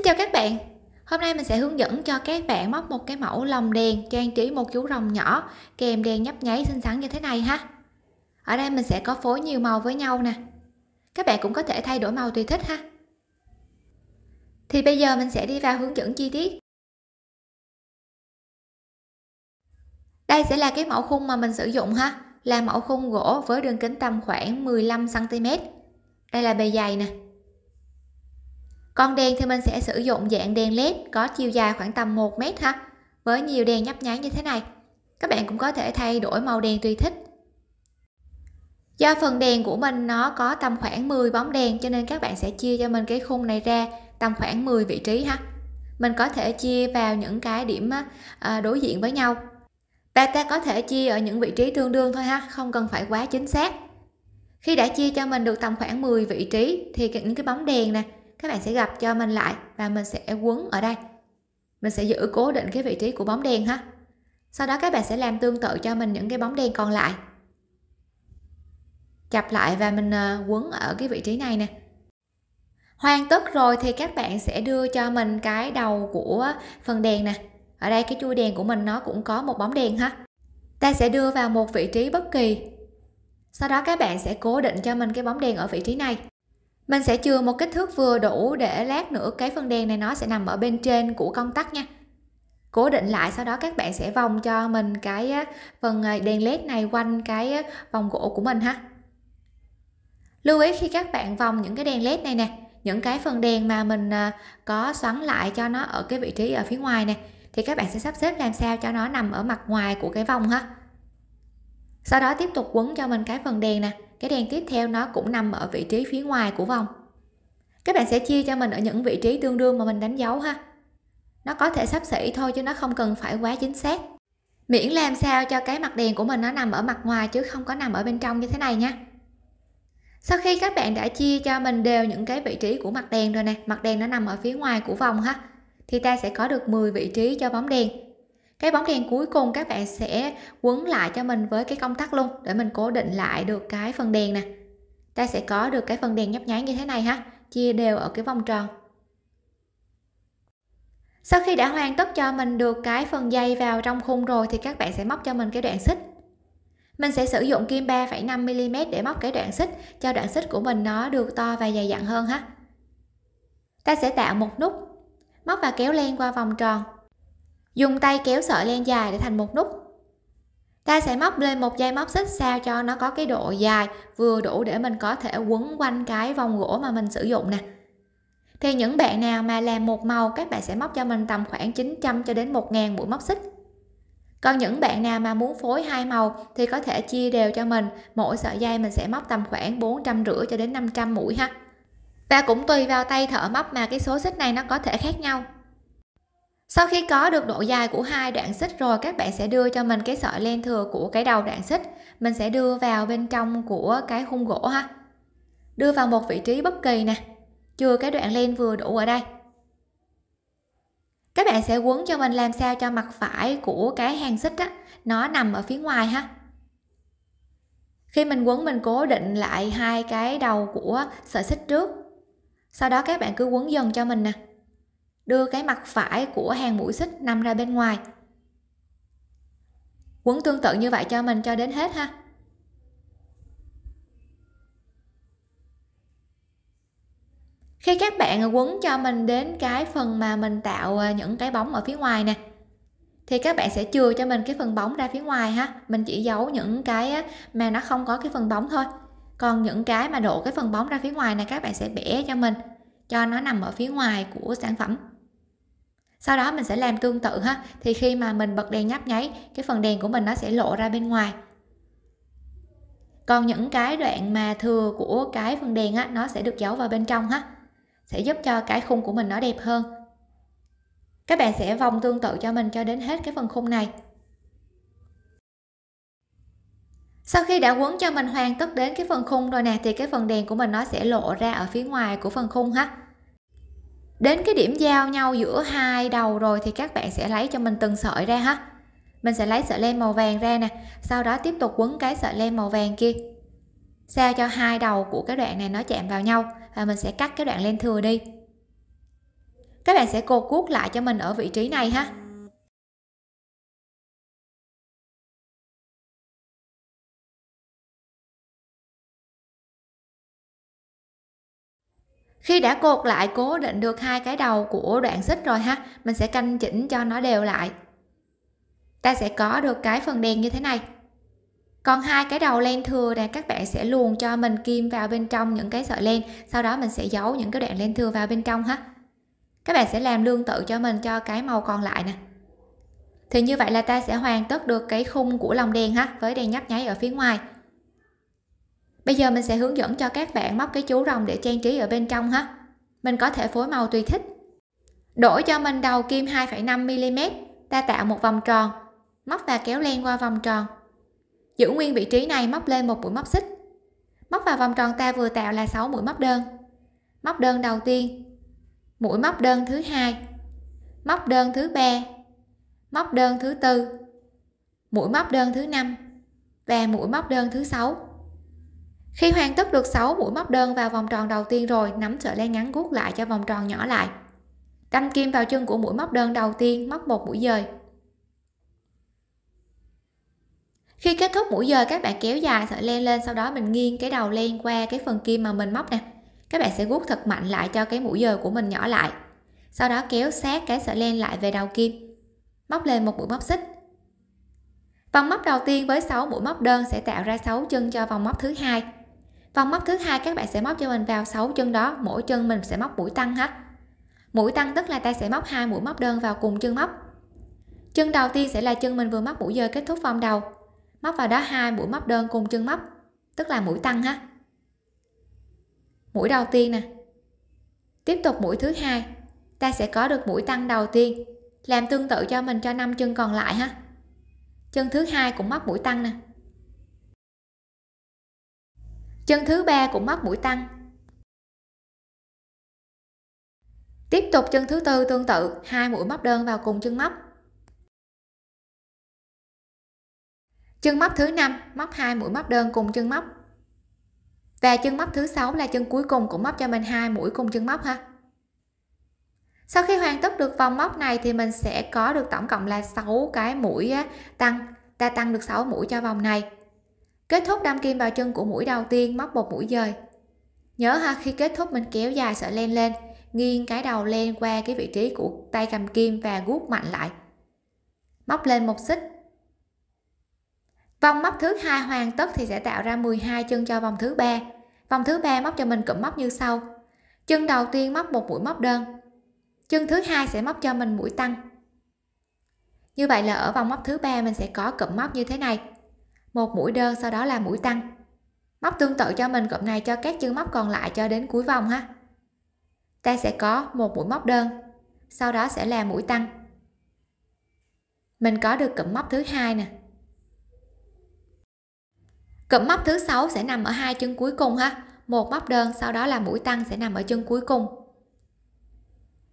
Xin chào các bạn Hôm nay mình sẽ hướng dẫn cho các bạn móc một cái mẫu lồng đèn trang trí một chú rồng nhỏ kèm đèn nhấp nháy xinh xắn như thế này ha Ở đây mình sẽ có phối nhiều màu với nhau nè Các bạn cũng có thể thay đổi màu tùy thích ha Thì bây giờ mình sẽ đi vào hướng dẫn chi tiết Đây sẽ là cái mẫu khung mà mình sử dụng ha là mẫu khung gỗ với đường kính tầm khoảng 15cm đây là bề dày nè con đèn thì mình sẽ sử dụng dạng đèn led có chiều dài khoảng tầm 1 mét ha, với nhiều đèn nhấp nháy như thế này. Các bạn cũng có thể thay đổi màu đèn tùy thích. Do phần đèn của mình nó có tầm khoảng 10 bóng đèn cho nên các bạn sẽ chia cho mình cái khung này ra tầm khoảng 10 vị trí ha. Mình có thể chia vào những cái điểm à, đối diện với nhau. Và ta có thể chia ở những vị trí tương đương thôi ha, không cần phải quá chính xác. Khi đã chia cho mình được tầm khoảng 10 vị trí thì những cái bóng đèn nè, các bạn sẽ gặp cho mình lại và mình sẽ quấn ở đây mình sẽ giữ cố định cái vị trí của bóng đèn ha sau đó các bạn sẽ làm tương tự cho mình những cái bóng đèn còn lại chập lại và mình ờ, quấn ở cái vị trí này nè hoàn tất rồi thì các bạn sẽ đưa cho mình cái đầu của phần đèn nè ở đây cái chui đèn của mình nó cũng có một bóng đèn ha ta sẽ đưa vào một vị trí bất kỳ sau đó các bạn sẽ cố định cho mình cái bóng đèn ở vị trí này mình sẽ chừa một kích thước vừa đủ để lát nữa cái phân đen này nó sẽ nằm ở bên trên của công tắc nha cố định lại sau đó các bạn sẽ vòng cho mình cái phần à, đèn led này quanh cái vòng gỗ của mình ha lưu ý khi các bạn vòng những cái đèn led này nè những cái phần đèn mà mình à, có xoắn lại cho nó ở cái vị trí ở phía ngoài nè thì các bạn sẽ sắp xếp làm sao cho nó nằm ở mặt ngoài của cái vòng ha sau đó tiếp tục quấn cho mình cái phần đèn nè cái đèn tiếp theo nó cũng nằm ở vị trí phía ngoài của vòng các bạn sẽ chia cho mình ở những vị trí tương đương mà mình đánh dấu ha nó có thể sắp xỉ thôi chứ nó không cần phải quá chính xác miễn làm sao cho cái mặt đèn của mình nó nằm ở mặt ngoài chứ không có nằm ở bên trong như thế này nha sau khi các bạn đã chia cho mình đều những cái vị trí của mặt đèn rồi nè mặt đèn nó nằm ở phía ngoài của vòng ha thì ta sẽ có được 10 vị trí cho bóng đèn cái bóng đèn cuối cùng các bạn sẽ quấn lại cho mình với cái công tắc luôn để mình cố định lại được cái phần đèn nè ta sẽ có được cái phần đèn nhấp nháy như thế này ha chia đều ở cái vòng tròn sau khi đã hoàn tất cho mình được cái phần dây vào trong khung rồi thì các bạn sẽ móc cho mình cái đoạn xích mình sẽ sử dụng kim 3,5mm để móc cái đoạn xích cho đoạn xích của mình nó được to và dày dặn hơn ha ta sẽ tạo một nút móc và kéo len qua vòng tròn dùng tay kéo sợi len dài để thành một nút ta sẽ móc lên một dây móc xích sao cho nó có cái độ dài vừa đủ để mình có thể quấn quanh cái vòng gỗ mà mình sử dụng nè thì những bạn nào mà làm một màu các bạn sẽ móc cho mình tầm khoảng 900 cho đến 1.000 mũi móc xích còn những bạn nào mà muốn phối hai màu thì có thể chia đều cho mình mỗi sợi dây mình sẽ móc tầm khoảng rưỡi cho đến 500 mũi ha và cũng tùy vào tay thợ móc mà cái số xích này nó có thể khác nhau sau khi có được độ dài của hai đoạn xích rồi các bạn sẽ đưa cho mình cái sợi len thừa của cái đầu đoạn xích mình sẽ đưa vào bên trong của cái khung gỗ ha đưa vào một vị trí bất kỳ nè chừa cái đoạn len vừa đủ ở đây các bạn sẽ quấn cho mình làm sao cho mặt phải của cái hàng xích á nó nằm ở phía ngoài ha khi mình quấn mình cố định lại hai cái đầu của sợi xích trước sau đó các bạn cứ quấn dần cho mình nè đưa cái mặt phải của hàng mũi xích nằm ra bên ngoài quấn tương tự như vậy cho mình cho đến hết ha khi các bạn quấn cho mình đến cái phần mà mình tạo à, những cái bóng ở phía ngoài nè thì các bạn sẽ chừa cho mình cái phần bóng ra phía ngoài ha mình chỉ giấu những cái mà nó không có cái phần bóng thôi còn những cái mà đổ cái phần bóng ra phía ngoài này các bạn sẽ bẻ cho mình cho nó nằm ở phía ngoài của sản phẩm sau đó mình sẽ làm tương tự ha thì khi mà mình bật đèn nhấp nháy cái phần đèn của mình nó sẽ lộ ra bên ngoài còn những cái đoạn mà thừa của cái phần đèn á nó sẽ được giấu vào bên trong ha sẽ giúp cho cái khung của mình nó đẹp hơn các bạn sẽ vòng tương tự cho mình cho đến hết cái phần khung này sau khi đã quấn cho mình hoàn tất đến cái phần khung rồi nè thì cái phần đèn của mình nó sẽ lộ ra ở phía ngoài của phần khung ha đến cái điểm giao nhau giữa hai đầu rồi thì các bạn sẽ lấy cho mình từng sợi ra ha mình sẽ lấy sợi len màu vàng ra nè sau đó tiếp tục quấn cái sợi len màu vàng kia sao cho hai đầu của cái đoạn này nó chạm vào nhau và mình sẽ cắt cái đoạn len thừa đi các bạn sẽ cột cuốc lại cho mình ở vị trí này ha khi đã cột lại cố định được hai cái đầu của đoạn xích rồi ha mình sẽ canh chỉnh cho nó đều lại ta sẽ có được cái phần đèn như thế này còn hai cái đầu len thừa là các bạn sẽ luồn cho mình kim vào bên trong những cái sợi len sau đó mình sẽ giấu những cái đoạn len thừa vào bên trong ha các bạn sẽ làm tương tự cho mình cho cái màu còn lại nè thì như vậy là ta sẽ hoàn tất được cái khung của lòng đèn ha với đèn nhấp nháy ở phía ngoài bây giờ mình sẽ hướng dẫn cho các bạn móc cái chú rồng để trang trí ở bên trong ha mình có thể phối màu tùy thích đổi cho mình đầu kim 2,5 mm ta tạo một vòng tròn móc và kéo len qua vòng tròn giữ nguyên vị trí này móc lên một mũi móc xích móc vào vòng tròn ta vừa tạo là 6 mũi móc đơn móc đơn đầu tiên mũi móc đơn thứ hai móc đơn thứ ba móc đơn thứ tư mũi móc đơn thứ năm và mũi móc đơn thứ sáu khi hoàn tất được 6 mũi móc đơn vào vòng tròn đầu tiên rồi, nắm sợi len ngắn gút lại cho vòng tròn nhỏ lại. Đâm kim vào chân của mũi móc đơn đầu tiên, móc một mũi dời. Khi kết thúc mũi dời các bạn kéo dài sợi len lên, sau đó mình nghiêng cái đầu len qua cái phần kim mà mình móc nè. Các bạn sẽ gút thật mạnh lại cho cái mũi dời của mình nhỏ lại. Sau đó kéo sát cái sợi len lại về đầu kim. Móc lên một mũi móc xích. Vòng móc đầu tiên với 6 mũi móc đơn sẽ tạo ra 6 chân cho vòng móc thứ hai vòng móc thứ hai các bạn sẽ móc cho mình vào sáu chân đó mỗi chân mình sẽ móc mũi tăng hết mũi tăng tức là ta sẽ móc hai mũi móc đơn vào cùng chân móc chân đầu tiên sẽ là chân mình vừa móc mũi dời kết thúc vòng đầu móc vào đó hai mũi móc đơn cùng chân móc tức là mũi tăng ha mũi đầu tiên nè tiếp tục mũi thứ hai ta sẽ có được mũi tăng đầu tiên làm tương tự cho mình cho năm chân còn lại ha chân thứ hai cũng móc mũi tăng nè Chân thứ ba cũng móc mũi tăng. Tiếp tục chân thứ tư tương tự, hai mũi móc đơn vào cùng chân móc. Chân móc thứ năm móc hai mũi móc đơn cùng chân móc. Và chân móc thứ sáu là chân cuối cùng cũng móc cho mình hai mũi cùng chân móc ha. Sau khi hoàn tất được vòng móc này thì mình sẽ có được tổng cộng là 6 cái mũi tăng, ta tăng được 6 mũi cho vòng này kết thúc đâm kim vào chân của mũi đầu tiên móc một mũi dời nhớ ha khi kết thúc mình kéo dài sợi len lên nghiêng cái đầu len qua cái vị trí của tay cầm kim và guốc mạnh lại móc lên một xích vòng móc thứ hai hoàn tất thì sẽ tạo ra 12 chân cho vòng thứ ba vòng thứ ba móc cho mình cụm móc như sau chân đầu tiên móc một mũi móc đơn chân thứ hai sẽ móc cho mình mũi tăng như vậy là ở vòng móc thứ ba mình sẽ có cụm móc như thế này một mũi đơn sau đó là mũi tăng móc tương tự cho mình cụm này cho các chân móc còn lại cho đến cuối vòng ha ta sẽ có một mũi móc đơn sau đó sẽ là mũi tăng mình có được cụm móc thứ hai nè cụm móc thứ sáu sẽ nằm ở hai chân cuối cùng ha một móc đơn sau đó là mũi tăng sẽ nằm ở chân cuối cùng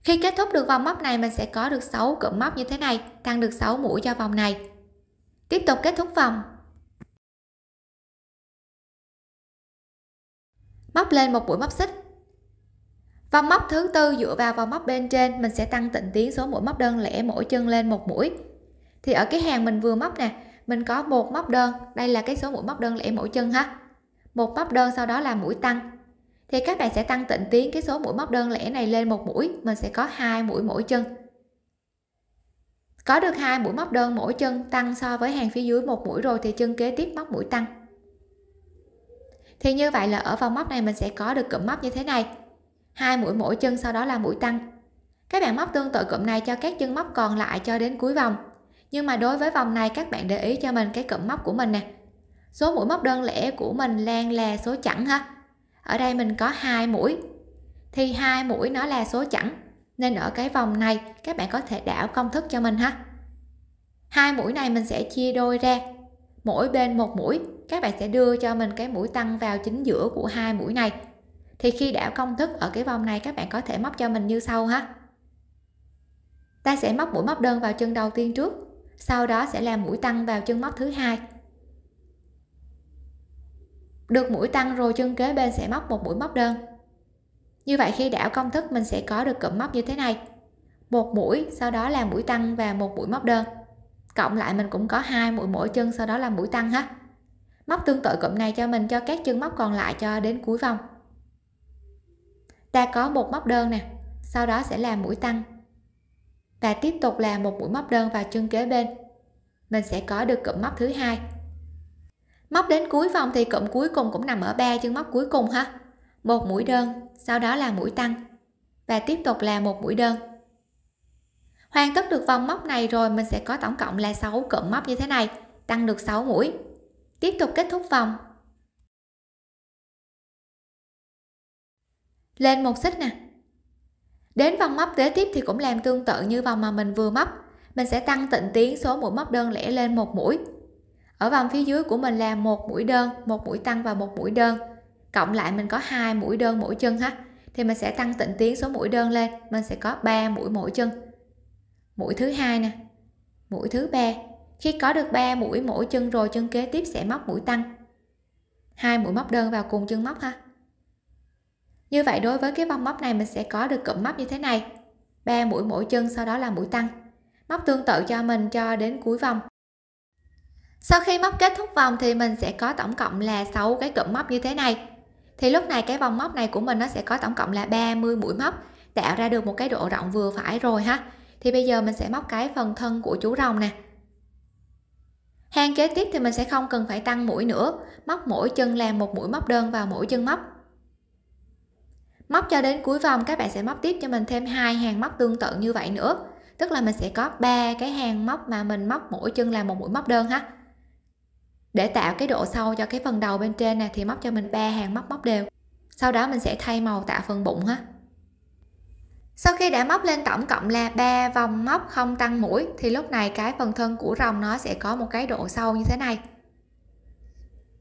khi kết thúc được vòng móc này mình sẽ có được 6 cụm móc như thế này tăng được 6 mũi cho vòng này tiếp tục kết thúc vòng móc lên một mũi móc xích vòng móc thứ tư dựa vào vòng móc bên trên mình sẽ tăng tịnh tiến số mũi móc đơn lẻ mỗi chân lên một mũi thì ở cái hàng mình vừa móc nè mình có một móc đơn đây là cái số mũi móc đơn lẻ mỗi chân ha một móc đơn sau đó là mũi tăng thì các bạn sẽ tăng tịnh tiến cái số mũi móc đơn lẻ này lên một mũi mình sẽ có hai mũi mỗi chân có được hai mũi móc đơn mỗi chân tăng so với hàng phía dưới một mũi rồi thì chân kế tiếp móc mũi tăng thì như vậy là ở vòng móc này mình sẽ có được cụm móc như thế này hai mũi mỗi chân sau đó là mũi tăng các bạn móc tương tự cụm này cho các chân móc còn lại cho đến cuối vòng nhưng mà đối với vòng này các bạn để ý cho mình cái cụm móc của mình nè số mũi móc đơn lẻ của mình lan là số chẵn ha ở đây mình có hai mũi thì hai mũi nó là số chẵn nên ở cái vòng này các bạn có thể đảo công thức cho mình ha hai mũi này mình sẽ chia đôi ra mỗi bên một mũi các bạn sẽ đưa cho mình cái mũi tăng vào chính giữa của hai mũi này thì khi đảo công thức ở cái vòng này các bạn có thể móc cho mình như sau ha ta sẽ móc mũi móc đơn vào chân đầu tiên trước sau đó sẽ làm mũi tăng vào chân móc thứ hai được mũi tăng rồi chân kế bên sẽ móc một mũi móc đơn như vậy khi đảo công thức mình sẽ có được cụm móc như thế này một mũi sau đó là mũi tăng và một mũi móc đơn cộng lại mình cũng có hai mũi mỗi chân sau đó là mũi tăng ha móc tương tự cụm này cho mình cho các chân móc còn lại cho đến cuối vòng ta có một móc đơn nè sau đó sẽ làm mũi tăng và tiếp tục là một mũi móc đơn vào chân kế bên mình sẽ có được cụm móc thứ hai móc đến cuối vòng thì cụm cuối cùng cũng nằm ở ba chân móc cuối cùng ha một mũi đơn sau đó là mũi tăng và tiếp tục là một mũi đơn hoàn tất được vòng móc này rồi mình sẽ có tổng cộng là 6 cụm móc như thế này tăng được 6 mũi tiếp tục kết thúc vòng lên một xích nè đến vòng móc kế tiếp thì cũng làm tương tự như vòng mà mình vừa móc mình sẽ tăng tịnh tiến số mũi móc đơn lẻ lên một mũi ở vòng phía dưới của mình là một mũi đơn một mũi tăng và một mũi đơn cộng lại mình có hai mũi đơn mỗi chân ha thì mình sẽ tăng tịnh tiến số mũi đơn lên mình sẽ có 3 mũi mỗi chân mũi thứ hai nè mũi thứ ba khi có được 3 mũi mỗi chân rồi chân kế tiếp sẽ móc mũi tăng hai mũi móc đơn vào cùng chân móc ha như vậy đối với cái vòng móc này mình sẽ có được cụm móc như thế này 3 mũi mỗi chân sau đó là mũi tăng móc tương tự cho mình cho đến cuối vòng sau khi móc kết thúc vòng thì mình sẽ có tổng cộng là 6 cái cụm móc như thế này thì lúc này cái vòng móc này của mình nó sẽ có tổng cộng là 30 mũi móc tạo ra được một cái độ rộng vừa phải rồi ha thì bây giờ mình sẽ móc cái phần thân của chú rồng nè hàng kế tiếp thì mình sẽ không cần phải tăng mũi nữa móc mỗi chân làm một mũi móc đơn vào mỗi chân móc móc cho đến cuối vòng các bạn sẽ móc tiếp cho mình thêm hai hàng móc tương tự như vậy nữa tức là mình sẽ có ba cái hàng móc mà mình móc mỗi chân làm một mũi móc đơn ha để tạo cái độ sâu cho cái phần đầu bên trên nè thì móc cho mình ba hàng móc móc đều sau đó mình sẽ thay màu tạo phần bụng ha sau khi đã móc lên tổng cộng là 3 vòng móc không tăng mũi thì lúc này cái phần thân của rồng nó sẽ có một cái độ sâu như thế này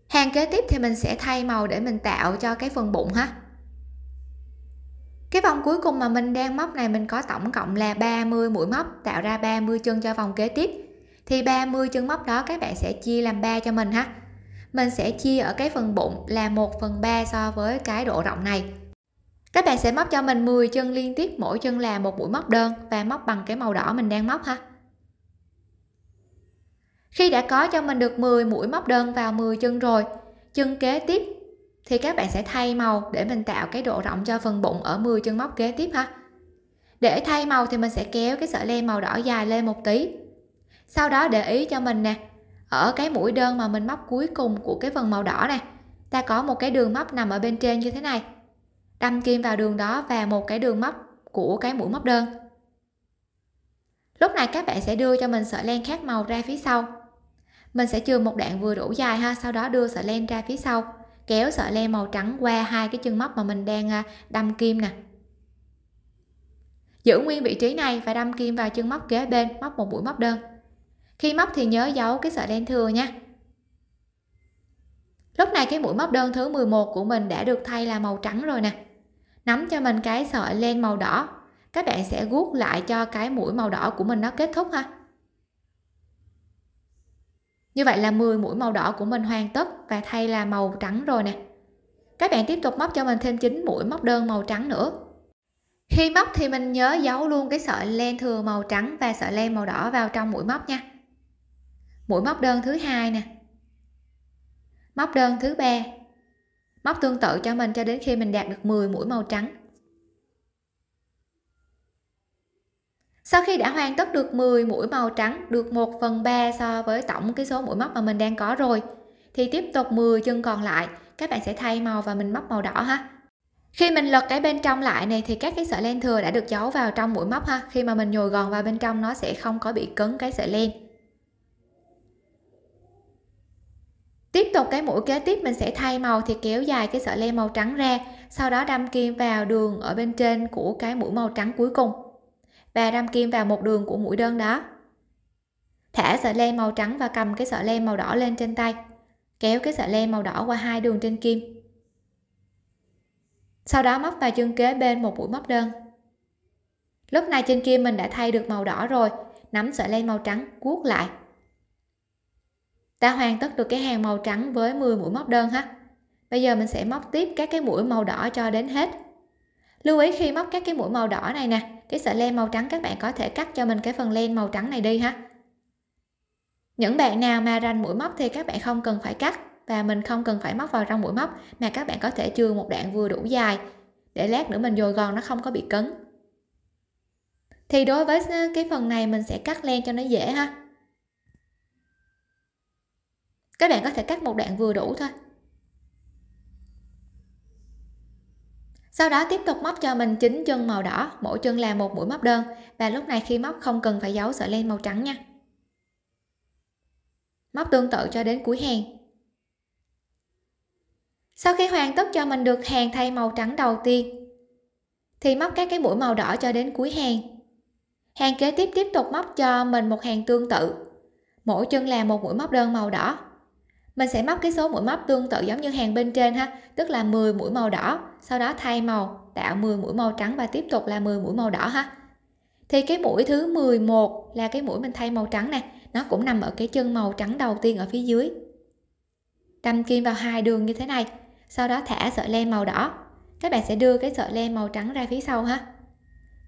hàng kế tiếp thì mình sẽ thay màu để mình tạo cho cái phần bụng ha cái vòng cuối cùng mà mình đang móc này mình có tổng cộng là 30 mũi móc tạo ra 30 chân cho vòng kế tiếp thì 30 chân móc đó các bạn sẽ chia làm 3 cho mình ha mình sẽ chia ở cái phần bụng là 1 phần 3 so với cái độ rộng này các bạn sẽ móc cho mình 10 chân liên tiếp mỗi chân là một mũi móc đơn và móc bằng cái màu đỏ mình đang móc ha khi đã có cho mình được 10 mũi móc đơn vào 10 chân rồi chân kế tiếp thì các bạn sẽ thay màu để mình tạo cái độ rộng cho phần bụng ở 10 chân móc kế tiếp ha để thay màu thì mình sẽ kéo cái sợi len màu đỏ dài lên một tí sau đó để ý cho mình nè ở cái mũi đơn mà mình móc cuối cùng của cái phần màu đỏ này ta có một cái đường móc nằm ở bên trên như thế này đâm kim vào đường đó và một cái đường móc của cái mũi móc đơn lúc này các bạn sẽ đưa cho mình sợi len khác màu ra phía sau mình sẽ chừa một đoạn vừa đủ dài ha sau đó đưa sợi len ra phía sau kéo sợi len màu trắng qua hai cái chân móc mà mình đang à, đâm kim nè giữ nguyên vị trí này và đâm kim vào chân móc kế bên móc một mũi móc đơn khi móc thì nhớ giấu cái sợi len thừa nha lúc này cái mũi móc đơn thứ 11 của mình đã được thay là màu trắng rồi nè nắm cho mình cái sợi len màu đỏ các bạn sẽ guốc lại cho cái mũi màu đỏ của mình nó kết thúc ha như vậy là 10 mũi màu đỏ của mình hoàn tất và thay là màu trắng rồi nè các bạn tiếp tục móc cho mình thêm 9 mũi móc đơn màu trắng nữa khi móc thì mình nhớ giấu luôn cái sợi len thừa màu trắng và sợi len màu đỏ vào trong mũi móc nha mũi móc đơn thứ hai nè móc đơn thứ ba móc tương tự cho mình cho đến khi mình đạt được 10 mũi màu trắng sau khi đã hoàn tất được 10 mũi màu trắng được 1 phần 3 so với tổng cái số mũi móc mà mình đang có rồi thì tiếp tục 10 chân còn lại các bạn sẽ thay màu và mình móc màu đỏ ha khi mình lật cái bên trong lại này thì các cái sợi len thừa đã được giấu vào trong mũi móc ha khi mà mình nhồi gòn vào bên trong nó sẽ không có bị cứng cái sợi len tiếp tục cái mũi kế tiếp mình sẽ thay màu thì kéo dài cái sợi len màu trắng ra sau đó đâm kim vào đường ở bên trên của cái mũi màu trắng cuối cùng và đâm kim vào một đường của mũi đơn đó thả sợi len màu trắng và cầm cái sợi len màu đỏ lên trên tay kéo cái sợi len màu đỏ qua hai đường trên kim sau đó móc vào chân kế bên một mũi móc đơn lúc này trên kim mình đã thay được màu đỏ rồi nắm sợi len màu trắng cuốc lại ta hoàn tất được cái hàng màu trắng với 10 mũi móc đơn ha bây giờ mình sẽ móc tiếp các cái mũi màu đỏ cho đến hết lưu ý khi móc các cái mũi màu đỏ này nè cái sợi len màu trắng các bạn có thể cắt cho mình cái phần len màu trắng này đi ha những bạn nào mà rành mũi móc thì các bạn không cần phải cắt và mình không cần phải móc vào trong mũi móc mà các bạn có thể chừa một đoạn vừa đủ dài để lát nữa mình dồi gòn nó không có bị cứng thì đối với cái phần này mình sẽ cắt len cho nó dễ ha các bạn có thể cắt một đoạn vừa đủ thôi sau đó tiếp tục móc cho mình chín chân màu đỏ mỗi chân là một mũi móc đơn và lúc này khi móc không cần phải giấu sợi len màu trắng nha móc tương tự cho đến cuối hàng sau khi hoàn tất cho mình được hàng thay màu trắng đầu tiên thì móc các cái mũi màu đỏ cho đến cuối hàng hàng kế tiếp tiếp tục móc cho mình một hàng tương tự mỗi chân là một mũi móc đơn màu đỏ mình sẽ móc cái số mũi móc tương tự giống như hàng bên trên ha tức là 10 mũi màu đỏ sau đó thay màu tạo 10 mũi màu trắng và tiếp tục là 10 mũi màu đỏ ha thì cái mũi thứ 11 là cái mũi mình thay màu trắng nè nó cũng nằm ở cái chân màu trắng đầu tiên ở phía dưới đâm kim vào hai đường như thế này sau đó thả sợi len màu đỏ các bạn sẽ đưa cái sợi len màu trắng ra phía sau ha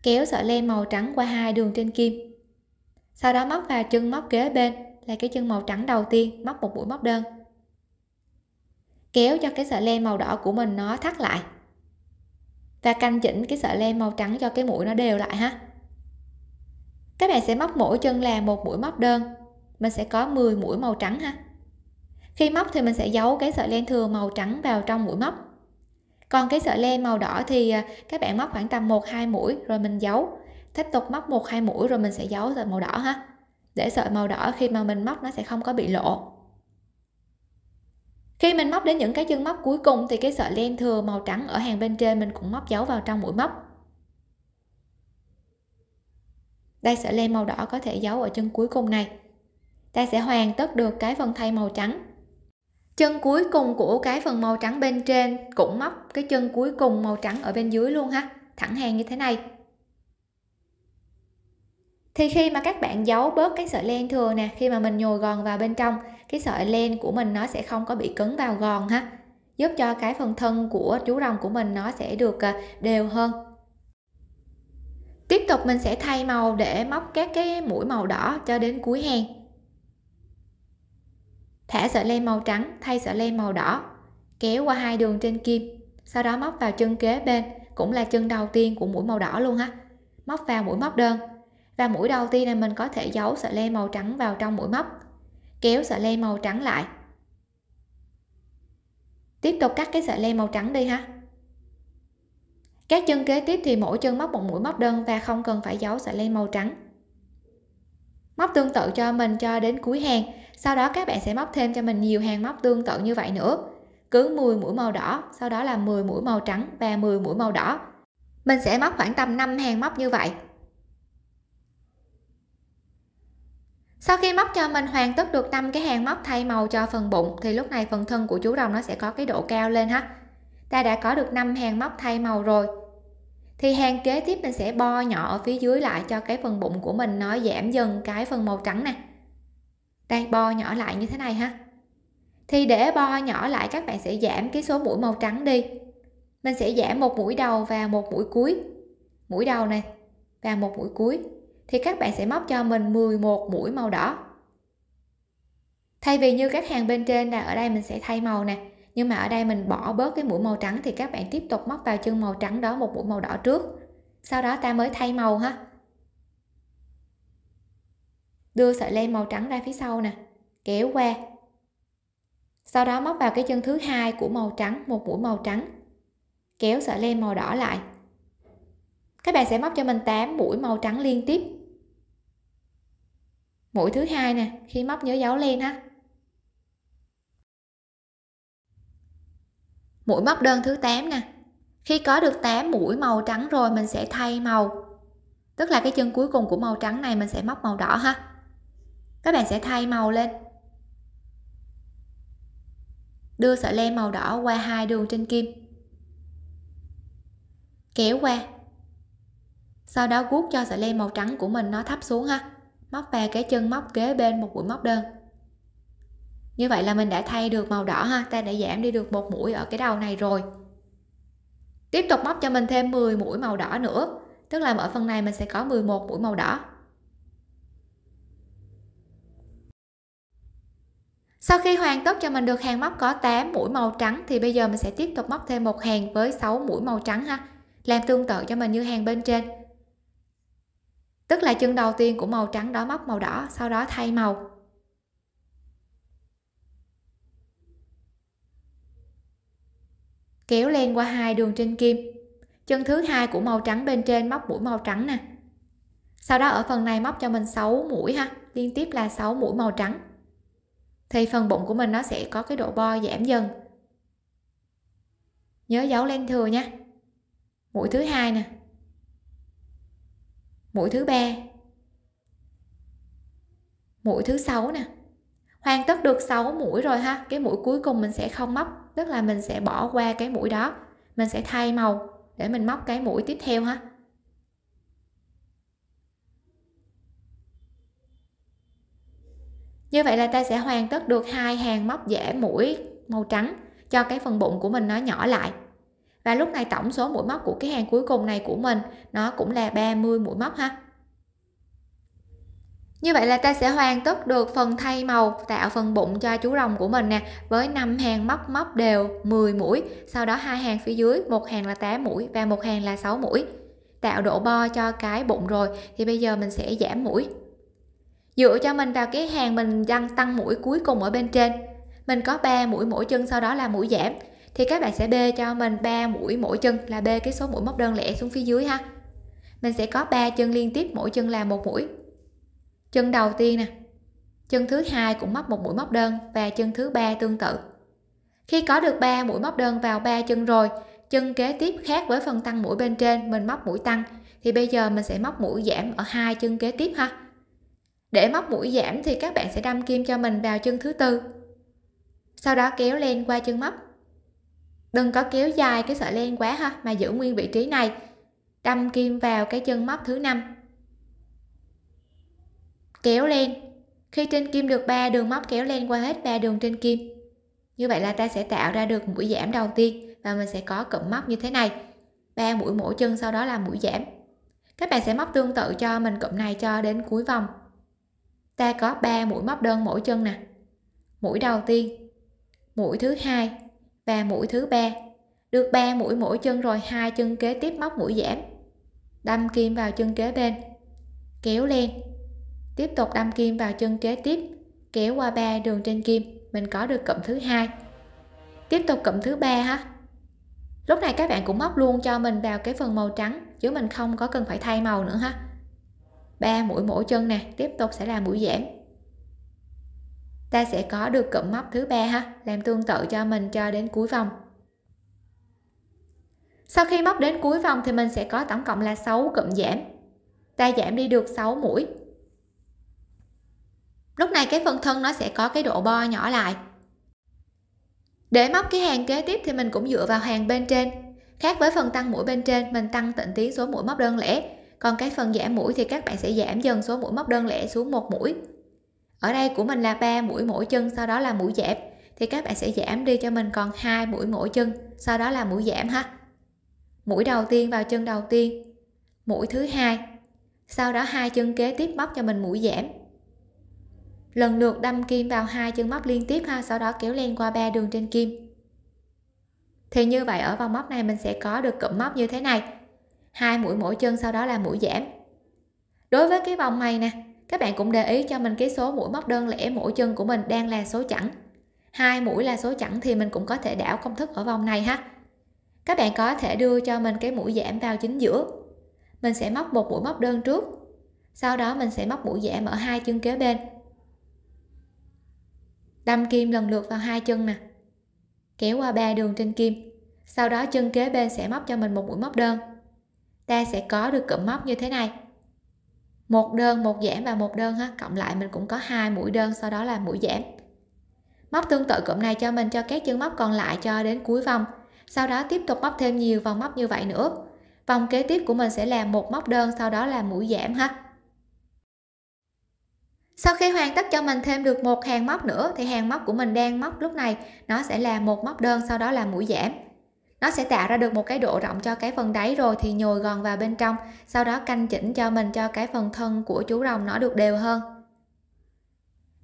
kéo sợi len màu trắng qua hai đường trên kim sau đó móc vào chân móc kế bên là cái chân màu trắng đầu tiên móc một mũi móc đơn kéo cho cái sợi len màu đỏ của mình nó thắt lại và căn chỉnh cái sợi len màu trắng cho cái mũi nó đều lại ha các bạn sẽ móc mỗi chân là một mũi móc đơn mình sẽ có 10 mũi màu trắng ha khi móc thì mình sẽ giấu cái sợi len thừa màu trắng vào trong mũi móc còn cái sợi len màu đỏ thì à, các bạn móc khoảng tầm một hai mũi rồi mình giấu tiếp tục móc một hai mũi rồi mình sẽ giấu sợi màu đỏ ha để sợi màu đỏ khi mà mình móc nó sẽ không có bị lộ khi mình móc đến những cái chân móc cuối cùng thì cái sợi len thừa màu trắng ở hàng bên trên mình cũng móc dấu vào trong mũi móc đây sợi len màu đỏ có thể giấu ở chân cuối cùng này ta sẽ hoàn tất được cái phần thay màu trắng chân cuối cùng của cái phần màu trắng bên trên cũng móc cái chân cuối cùng màu trắng ở bên dưới luôn ha thẳng hàng như thế này thì khi mà các bạn giấu bớt cái sợi len thừa nè khi mà mình nhồi gòn vào bên trong cái sợi len của mình nó sẽ không có bị cứng vào gòn ha giúp cho cái phần thân của chú rồng của mình nó sẽ được à, đều hơn tiếp tục mình sẽ thay màu để móc các cái mũi màu đỏ cho đến cuối hàng thả sợi len màu trắng thay sợi len màu đỏ kéo qua hai đường trên kim sau đó móc vào chân kế bên cũng là chân đầu tiên của mũi màu đỏ luôn ha móc vào mũi móc đơn và mũi đầu tiên này mình có thể giấu sợi len màu trắng vào trong mũi móc kéo sợi len màu trắng lại tiếp tục cắt cái sợi len màu trắng đi ha các chân kế tiếp thì mỗi chân móc một mũi móc đơn và không cần phải giấu sợi len màu trắng móc tương tự cho mình cho đến cuối hàng sau đó các bạn sẽ móc thêm cho mình nhiều hàng móc tương tự như vậy nữa cứ 10 mũi màu đỏ sau đó là 10 mũi màu trắng và 10 mũi màu đỏ mình sẽ móc khoảng tầm 5 hàng móc như vậy sau khi móc cho mình hoàn tất được năm cái hàng móc thay màu cho phần bụng thì lúc này phần thân của chú rồng nó sẽ có cái độ cao lên ha ta đã có được năm hàng móc thay màu rồi thì hàng kế tiếp mình sẽ bo nhỏ ở phía dưới lại cho cái phần bụng của mình nó giảm dần cái phần màu trắng nè đây bo nhỏ lại như thế này ha thì để bo nhỏ lại các bạn sẽ giảm cái số mũi màu trắng đi mình sẽ giảm một mũi đầu và một mũi cuối mũi đầu này và một mũi cuối thì các bạn sẽ móc cho mình 11 mũi màu đỏ thay vì như các hàng bên trên là ở đây mình sẽ thay màu nè nhưng mà ở đây mình bỏ bớt cái mũi màu trắng thì các bạn tiếp tục móc vào chân màu trắng đó một mũi màu đỏ trước sau đó ta mới thay màu ha đưa sợi len màu trắng ra phía sau nè kéo qua sau đó móc vào cái chân thứ hai của màu trắng một mũi màu trắng kéo sợi len màu đỏ lại các bạn sẽ móc cho mình 8 mũi màu trắng liên tiếp mũi thứ hai nè khi móc nhớ dấu lên ha mũi móc đơn thứ 8 nè khi có được 8 mũi màu trắng rồi mình sẽ thay màu tức là cái chân cuối cùng của màu trắng này mình sẽ móc màu đỏ ha các bạn sẽ thay màu lên đưa sợi len màu đỏ qua hai đường trên kim kéo qua sau đó guốc cho sợi len màu trắng của mình nó thấp xuống ha móc vào cái chân móc kế bên một mũi móc đơn như vậy là mình đã thay được màu đỏ ha ta đã giảm đi được một mũi ở cái đầu này rồi tiếp tục móc cho mình thêm 10 mũi màu đỏ nữa tức là ở phần này mình sẽ có 11 mũi màu đỏ sau khi hoàn tất cho mình được hàng móc có 8 mũi màu trắng thì bây giờ mình sẽ tiếp tục móc thêm một hàng với 6 mũi màu trắng ha làm tương tự cho mình như hàng bên trên tức là chân đầu tiên của màu trắng đó móc màu đỏ sau đó thay màu kéo len qua hai đường trên kim chân thứ hai của màu trắng bên trên móc mũi màu trắng nè sau đó ở phần này móc cho mình 6 mũi ha liên tiếp là 6 mũi màu trắng thì phần bụng của mình nó sẽ có cái độ bo giảm dần nhớ giấu len thừa nha mũi thứ hai nè mũi thứ ba mũi thứ sáu nè hoàn tất được 6 mũi rồi ha cái mũi cuối cùng mình sẽ không móc tức là mình sẽ bỏ qua cái mũi đó mình sẽ thay màu để mình móc cái mũi tiếp theo ha như vậy là ta sẽ hoàn tất được hai hàng móc giả mũi màu trắng cho cái phần bụng của mình nó nhỏ lại và lúc này tổng số mũi móc của cái hàng cuối cùng này của mình nó cũng là 30 mũi móc ha như vậy là ta sẽ hoàn tất được phần thay màu tạo phần bụng cho chú rồng của mình nè với 5 hàng móc móc đều 10 mũi sau đó hai hàng phía dưới một hàng là 8 mũi và một hàng là 6 mũi tạo độ bo cho cái bụng rồi thì bây giờ mình sẽ giảm mũi dựa cho mình vào cái hàng mình tăng tăng mũi cuối cùng ở bên trên mình có 3 mũi mỗi chân sau đó là mũi giảm thì các bạn sẽ bê cho mình 3 mũi mỗi chân là bê cái số mũi móc đơn lẻ xuống phía dưới ha mình sẽ có 3 chân liên tiếp mỗi chân là một mũi chân đầu tiên nè chân thứ hai cũng móc một mũi móc đơn và chân thứ ba tương tự khi có được 3 mũi móc đơn vào 3 chân rồi chân kế tiếp khác với phần tăng mũi bên trên mình móc mũi tăng thì bây giờ mình sẽ móc mũi giảm ở hai chân kế tiếp ha để móc mũi giảm thì các bạn sẽ đâm kim cho mình vào chân thứ tư sau đó kéo lên qua chân móc đừng có kéo dài cái sợi len quá ha mà giữ nguyên vị trí này đâm kim vào cái chân móc thứ năm kéo len khi trên kim được ba đường móc kéo len qua hết ba đường trên kim như vậy là ta sẽ tạo ra được mũi giảm đầu tiên và mình sẽ có cụm móc như thế này ba mũi mỗi chân sau đó là mũi giảm các bạn sẽ móc tương tự cho mình cụm này cho đến cuối vòng ta có ba mũi móc đơn mỗi chân nè mũi đầu tiên mũi thứ hai và mũi thứ ba được 3 mũi mỗi chân rồi hai chân kế tiếp móc mũi giảm đâm kim vào chân kế bên kéo len tiếp tục đâm kim vào chân kế tiếp kéo qua ba đường trên kim mình có được cụm thứ hai tiếp tục cụm thứ ba ha lúc này các bạn cũng móc luôn cho mình vào cái phần màu trắng chứ mình không có cần phải thay màu nữa ha ba mũi mỗi chân nè tiếp tục sẽ là mũi giảm ta sẽ có được cụm móc thứ ba ha làm tương tự cho mình cho đến cuối vòng sau khi móc đến cuối vòng thì mình sẽ có tổng cộng là 6 cụm giảm ta giảm đi được 6 mũi lúc này cái phần thân nó sẽ có cái độ bo nhỏ lại để móc cái hàng kế tiếp thì mình cũng dựa vào hàng bên trên khác với phần tăng mũi bên trên mình tăng tịnh tiến số mũi móc đơn lẻ còn cái phần giảm mũi thì các bạn sẽ giảm dần số mũi móc đơn lẻ xuống một mũi ở đây của mình là 3 mũi mỗi chân sau đó là mũi giảm thì các bạn sẽ giảm đi cho mình còn hai mũi mỗi chân sau đó là mũi giảm ha mũi đầu tiên vào chân đầu tiên mũi thứ hai sau đó hai chân kế tiếp móc cho mình mũi giảm lần lượt đâm kim vào hai chân móc liên tiếp ha sau đó kéo len qua ba đường trên kim thì như vậy ở vòng móc này mình sẽ có được cụm móc như thế này hai mũi mỗi chân sau đó là mũi giảm đối với cái vòng này nè các bạn cũng để ý cho mình cái số mũi móc đơn lẻ mỗi chân của mình đang là số chẵn hai mũi là số chẵn thì mình cũng có thể đảo công thức ở vòng này ha các bạn có thể đưa cho mình cái mũi giảm vào chính giữa mình sẽ móc một mũi móc đơn trước sau đó mình sẽ móc mũi giảm ở hai chân kế bên đâm kim lần lượt vào hai chân nè kéo qua ba đường trên kim sau đó chân kế bên sẽ móc cho mình một mũi móc đơn ta sẽ có được cụm móc như thế này một đơn một giảm và một đơn ha cộng lại mình cũng có hai mũi đơn sau đó là mũi giảm móc tương tự cụm này cho mình cho các chân móc còn lại cho đến cuối vòng sau đó tiếp tục móc thêm nhiều vòng móc như vậy nữa vòng kế tiếp của mình sẽ là một móc đơn sau đó là mũi giảm ha sau khi hoàn tất cho mình thêm được một hàng móc nữa thì hàng móc của mình đang móc lúc này nó sẽ là một móc đơn sau đó là mũi giảm nó sẽ tạo ra được một cái độ rộng cho cái phần đáy rồi thì nhồi gòn vào bên trong sau đó canh chỉnh cho mình cho cái phần thân của chú rồng nó được đều hơn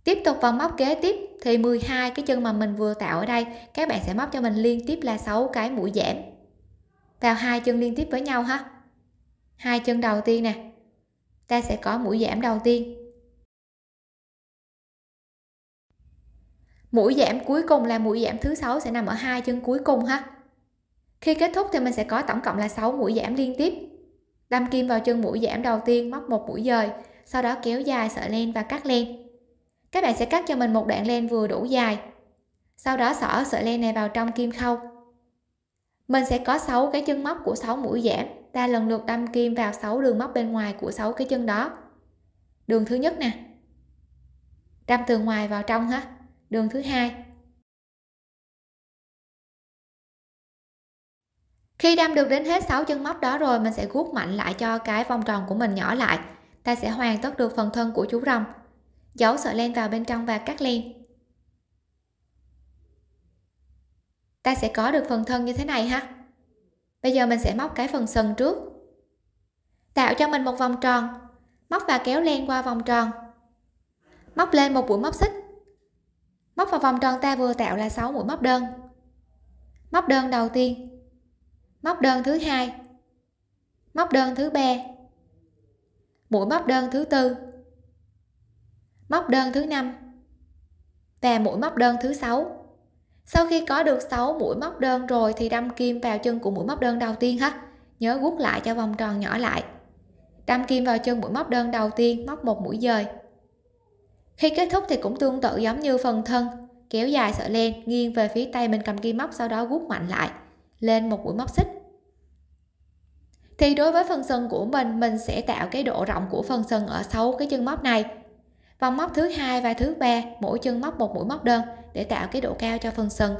tiếp tục vào móc kế tiếp thì 12 cái chân mà mình vừa tạo ở đây các bạn sẽ móc cho mình liên tiếp là 6 cái mũi giảm vào hai chân liên tiếp với nhau ha hai chân đầu tiên nè ta sẽ có mũi giảm đầu tiên mũi giảm cuối cùng là mũi giảm thứ sáu sẽ nằm ở hai chân cuối cùng ha khi kết thúc thì mình sẽ có tổng cộng là 6 mũi giảm liên tiếp đâm kim vào chân mũi giảm đầu tiên móc một mũi dời sau đó kéo dài sợi len và cắt len các bạn sẽ cắt cho mình một đoạn len vừa đủ dài sau đó xỏ sợi len này vào trong kim khâu mình sẽ có 6 cái chân móc của 6 mũi giảm ta lần lượt đâm kim vào 6 đường móc bên ngoài của 6 cái chân đó đường thứ nhất nè đâm từ ngoài vào trong ha đường thứ hai khi đâm được đến hết 6 chân móc đó rồi mình sẽ guốc mạnh lại cho cái vòng tròn của mình nhỏ lại ta sẽ hoàn tất được phần thân của chú rồng giấu sợi len vào bên trong và cắt len ta sẽ có được phần thân như thế này ha bây giờ mình sẽ móc cái phần sừng trước tạo cho mình một vòng tròn móc và kéo len qua vòng tròn móc lên một mũi móc xích móc vào vòng tròn ta vừa tạo là 6 mũi móc đơn móc đơn đầu tiên móc đơn thứ hai móc đơn thứ ba mũi móc đơn thứ tư móc đơn thứ năm và mũi móc đơn thứ sáu sau khi có được 6 mũi móc đơn rồi thì đâm kim vào chân của mũi móc đơn đầu tiên ha nhớ gút lại cho vòng tròn nhỏ lại đâm kim vào chân mũi móc đơn đầu tiên móc một mũi dời khi kết thúc thì cũng tương tự giống như phần thân kéo dài sợi len nghiêng về phía tay mình cầm kim móc sau đó gút mạnh lại lên một mũi móc xích thì đối với phần sân của mình mình sẽ tạo cái độ rộng của phần sân ở sau cái chân móc này vòng móc thứ hai và thứ ba mỗi chân móc một mũi móc đơn để tạo cái độ cao cho phần sân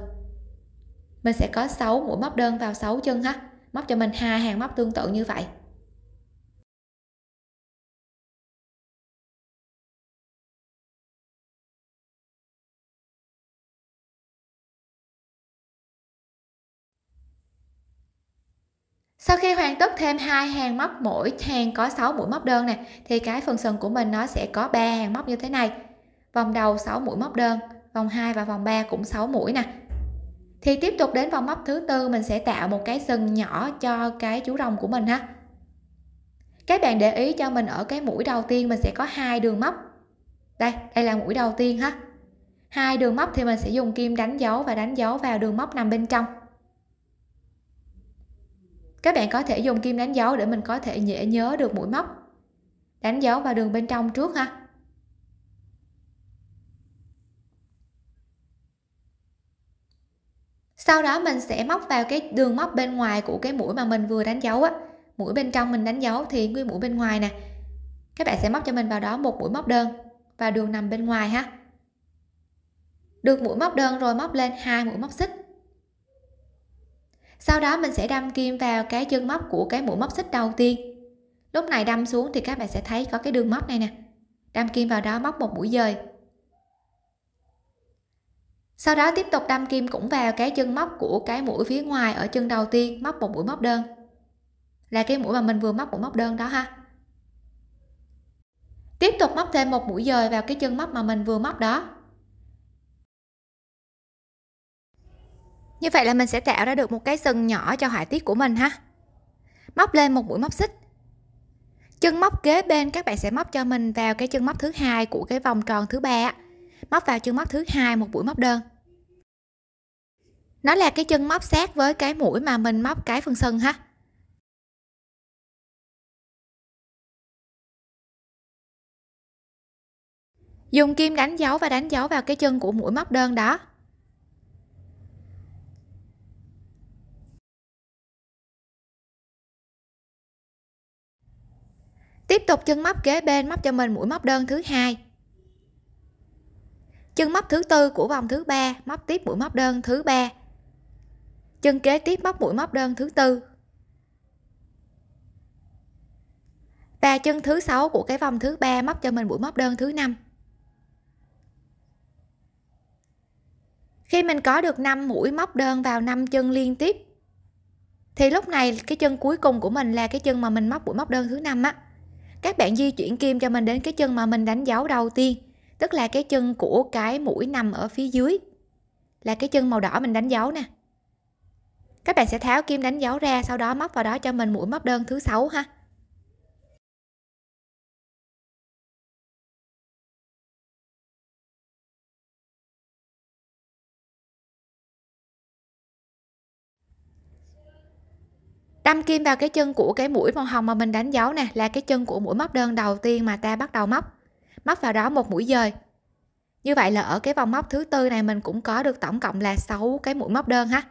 mình sẽ có 6 mũi móc đơn vào 6 chân ha móc cho mình hai hàng móc tương tự như vậy sau khi hoàn tất thêm hai hàng móc mỗi hàng có 6 mũi móc đơn này thì cái phần sừng của mình nó sẽ có ba hàng móc như thế này vòng đầu 6 mũi móc đơn vòng 2 và vòng 3 cũng 6 mũi nè thì tiếp tục đến vòng móc thứ tư mình sẽ tạo một cái sừng nhỏ cho cái chú rồng của mình ha các bạn để ý cho mình ở cái mũi đầu tiên mình sẽ có hai đường móc đây đây là mũi đầu tiên ha hai đường móc thì mình sẽ dùng kim đánh dấu và đánh dấu vào đường móc nằm bên trong các bạn có thể dùng kim đánh dấu để mình có thể dễ nhớ được mũi móc đánh dấu vào đường bên trong trước ha sau đó mình sẽ móc vào cái đường móc bên ngoài của cái mũi mà mình vừa đánh dấu á mũi bên trong mình đánh dấu thì nguyên mũi bên ngoài nè các bạn sẽ móc cho mình vào đó một mũi móc đơn và đường nằm bên ngoài ha được mũi móc đơn rồi móc lên hai mũi móc xích sau đó mình sẽ đâm kim vào cái chân móc của cái mũi móc xích đầu tiên lúc này đâm xuống thì các bạn sẽ thấy có cái đường móc này nè đâm kim vào đó móc một mũi dời sau đó tiếp tục đâm kim cũng vào cái chân móc của cái mũi phía ngoài ở chân đầu tiên móc một mũi móc đơn là cái mũi mà mình vừa móc mũi móc đơn đó ha tiếp tục móc thêm một mũi dời vào cái chân móc mà mình vừa móc đó Như vậy là mình sẽ tạo ra được một cái sừng nhỏ cho họa tiết của mình ha. Móc lên một mũi móc xích. Chân móc kế bên các bạn sẽ móc cho mình vào cái chân móc thứ hai của cái vòng tròn thứ ba. Móc vào chân móc thứ hai một mũi móc đơn. Nó là cái chân móc sát với cái mũi mà mình móc cái phần sừng ha. dùng kim đánh dấu và đánh dấu vào cái chân của mũi móc đơn đó tiếp tục chân móc kế bên móc cho mình mũi móc đơn thứ hai chân móc thứ tư của vòng thứ ba móc tiếp mũi móc đơn thứ ba chân kế tiếp móc mũi móc đơn thứ tư và chân thứ sáu của cái vòng thứ ba móc cho mình mũi móc đơn thứ năm khi mình có được 5 mũi móc đơn vào 5 chân liên tiếp thì lúc này cái chân cuối cùng của mình là cái chân mà mình móc mũi móc đơn thứ năm á các bạn di chuyển kim cho mình đến cái chân mà mình đánh dấu đầu tiên tức là cái chân của cái mũi nằm ở phía dưới là cái chân màu đỏ mình đánh dấu nè các bạn sẽ tháo kim đánh dấu ra sau đó móc vào đó cho mình mũi móc đơn thứ sáu ha đâm kim vào cái chân của cái mũi màu hồng mà mình đánh dấu nè là cái chân của mũi móc đơn đầu tiên mà ta bắt đầu móc móc vào đó một mũi dời như vậy là ở cái vòng móc thứ tư này mình cũng có được tổng cộng là 6 cái mũi móc đơn ha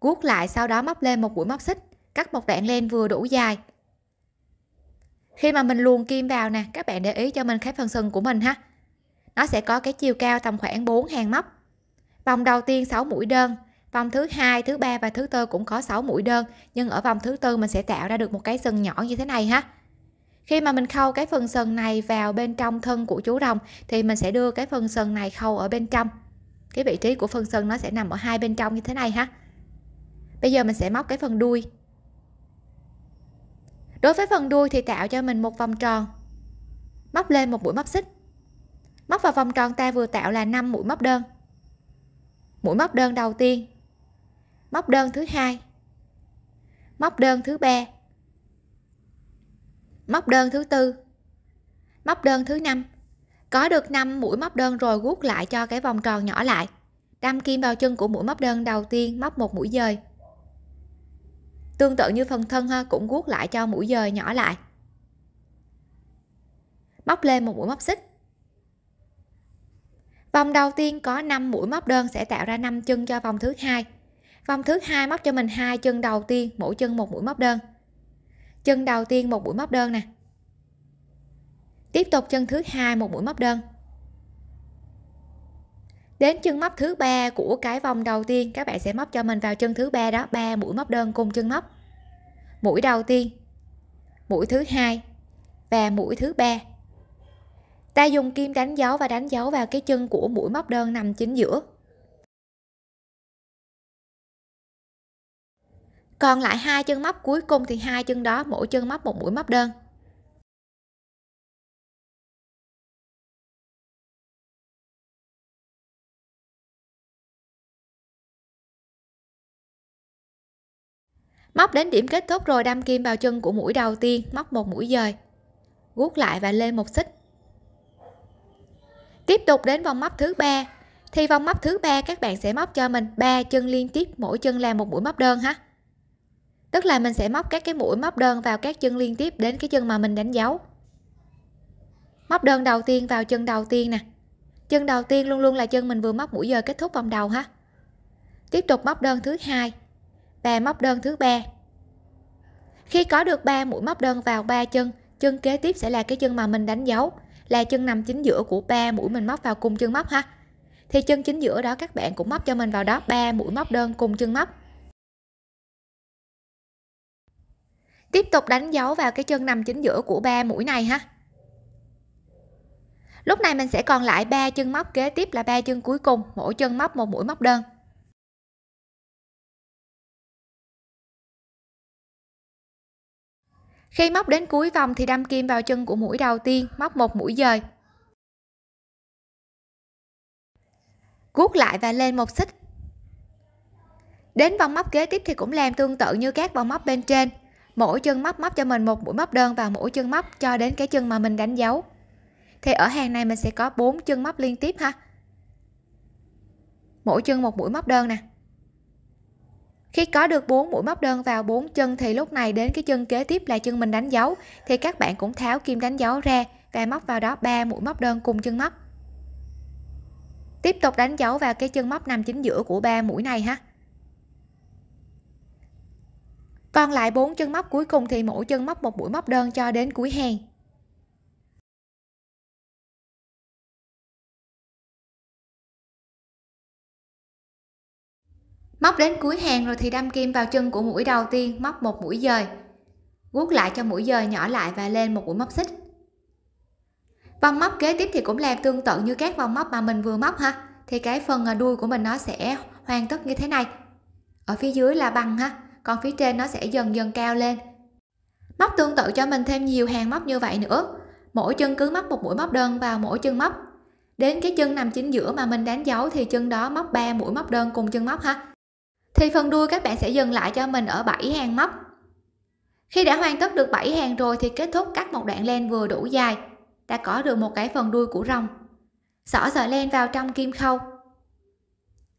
guốc lại sau đó móc lên một mũi móc xích cắt một đoạn len vừa đủ dài khi mà mình luồn kim vào nè các bạn để ý cho mình cái phần sừng của mình ha nó sẽ có cái chiều cao tầm khoảng 4 hàng móc vòng đầu tiên 6 mũi đơn vòng thứ hai thứ ba và thứ tư cũng có 6 mũi đơn nhưng ở vòng thứ tư mình sẽ tạo ra được một cái sừng nhỏ như thế này ha khi mà mình khâu cái phần sừng này vào bên trong thân của chú rồng thì mình sẽ đưa cái phần sừng này khâu ở bên trong cái vị trí của phần sừng nó sẽ nằm ở hai bên trong như thế này ha bây giờ mình sẽ móc cái phần đuôi đối với phần đuôi thì tạo cho mình một vòng tròn móc lên một mũi móc xích móc vào vòng tròn ta vừa tạo là 5 mũi móc đơn mũi móc đơn đầu tiên móc đơn thứ hai móc đơn thứ ba móc đơn thứ tư móc đơn thứ năm có được 5 mũi móc đơn rồi guốc lại cho cái vòng tròn nhỏ lại đâm kim vào chân của mũi móc đơn đầu tiên móc một mũi dời tương tự như phần thân ha cũng guốc lại cho mũi dời nhỏ lại móc lên một mũi móc xích vòng đầu tiên có 5 mũi móc đơn sẽ tạo ra 5 chân cho vòng thứ hai vòng thứ hai móc cho mình hai chân đầu tiên mỗi chân một mũi móc đơn chân đầu tiên một mũi móc đơn nè tiếp tục chân thứ hai một mũi móc đơn đến chân móc thứ ba của cái vòng đầu tiên các bạn sẽ móc cho mình vào chân thứ ba đó ba mũi móc đơn cùng chân móc mũi đầu tiên mũi thứ hai và mũi thứ ba ta dùng kim đánh dấu và đánh dấu vào cái chân của mũi móc đơn nằm chính giữa còn lại hai chân móc cuối cùng thì hai chân đó mỗi chân móc một mũi móc đơn móc đến điểm kết thúc rồi đâm kim vào chân của mũi đầu tiên móc một mũi dời gút lại và lên một xích tiếp tục đến vòng móc thứ ba thì vòng móc thứ ba các bạn sẽ móc cho mình ba chân liên tiếp mỗi chân làm một mũi móc đơn ha tức là mình sẽ móc các cái mũi móc đơn vào các chân liên tiếp đến cái chân mà mình đánh dấu móc đơn đầu tiên vào chân đầu tiên nè chân đầu tiên luôn luôn là chân mình vừa móc mũi giờ kết thúc vòng đầu ha tiếp tục móc đơn thứ hai và móc đơn thứ ba khi có được 3 mũi móc đơn vào ba chân chân kế tiếp sẽ là cái chân mà mình đánh dấu là chân nằm chính giữa của ba mũi mình móc vào cùng chân móc ha thì chân chính giữa đó các bạn cũng móc cho mình vào đó 3 mũi móc đơn cùng chân móc tiếp tục đánh dấu vào cái chân nằm chính giữa của ba mũi này ha lúc này mình sẽ còn lại ba chân móc kế tiếp là ba chân cuối cùng mỗi chân móc một mũi móc đơn khi móc đến cuối vòng thì đâm kim vào chân của mũi đầu tiên móc một mũi dời guốc lại và lên một xích đến vòng móc kế tiếp thì cũng làm tương tự như các vòng móc bên trên mỗi chân móc móc cho mình một mũi móc đơn vào mỗi chân móc cho đến cái chân mà mình đánh dấu thì ở hàng này mình sẽ có bốn chân móc liên tiếp ha mỗi chân một mũi móc đơn nè khi có được bốn mũi móc đơn vào bốn chân thì lúc này đến cái chân kế tiếp là chân mình đánh dấu thì các bạn cũng tháo kim đánh dấu ra và móc vào đó ba mũi móc đơn cùng chân móc tiếp tục đánh dấu vào cái chân móc nằm chính giữa của ba mũi này ha còn lại 4 chân móc cuối cùng thì mỗi chân móc một mũi móc đơn cho đến cuối hàng móc đến cuối hàng rồi thì đâm kim vào chân của mũi đầu tiên móc một mũi dời guốc lại cho mũi dời nhỏ lại và lên một mũi móc xích vòng móc kế tiếp thì cũng làm tương tự như các vòng móc mà mình vừa móc ha thì cái phần à, đuôi của mình nó sẽ hoàn tất như thế này ở phía dưới là bằng ha còn phía trên nó sẽ dần dần cao lên móc tương tự cho mình thêm nhiều hàng móc như vậy nữa mỗi chân cứ móc một mũi móc đơn vào mỗi chân móc đến cái chân nằm chính giữa mà mình đánh dấu thì chân đó móc 3 mũi móc đơn cùng chân móc ha thì phần đuôi các bạn sẽ dừng lại cho mình ở 7 hàng móc khi đã hoàn tất được 7 hàng rồi thì kết thúc cắt một đoạn len vừa đủ dài đã có được một cái phần đuôi của rồng xỏ sợi len vào trong kim khâu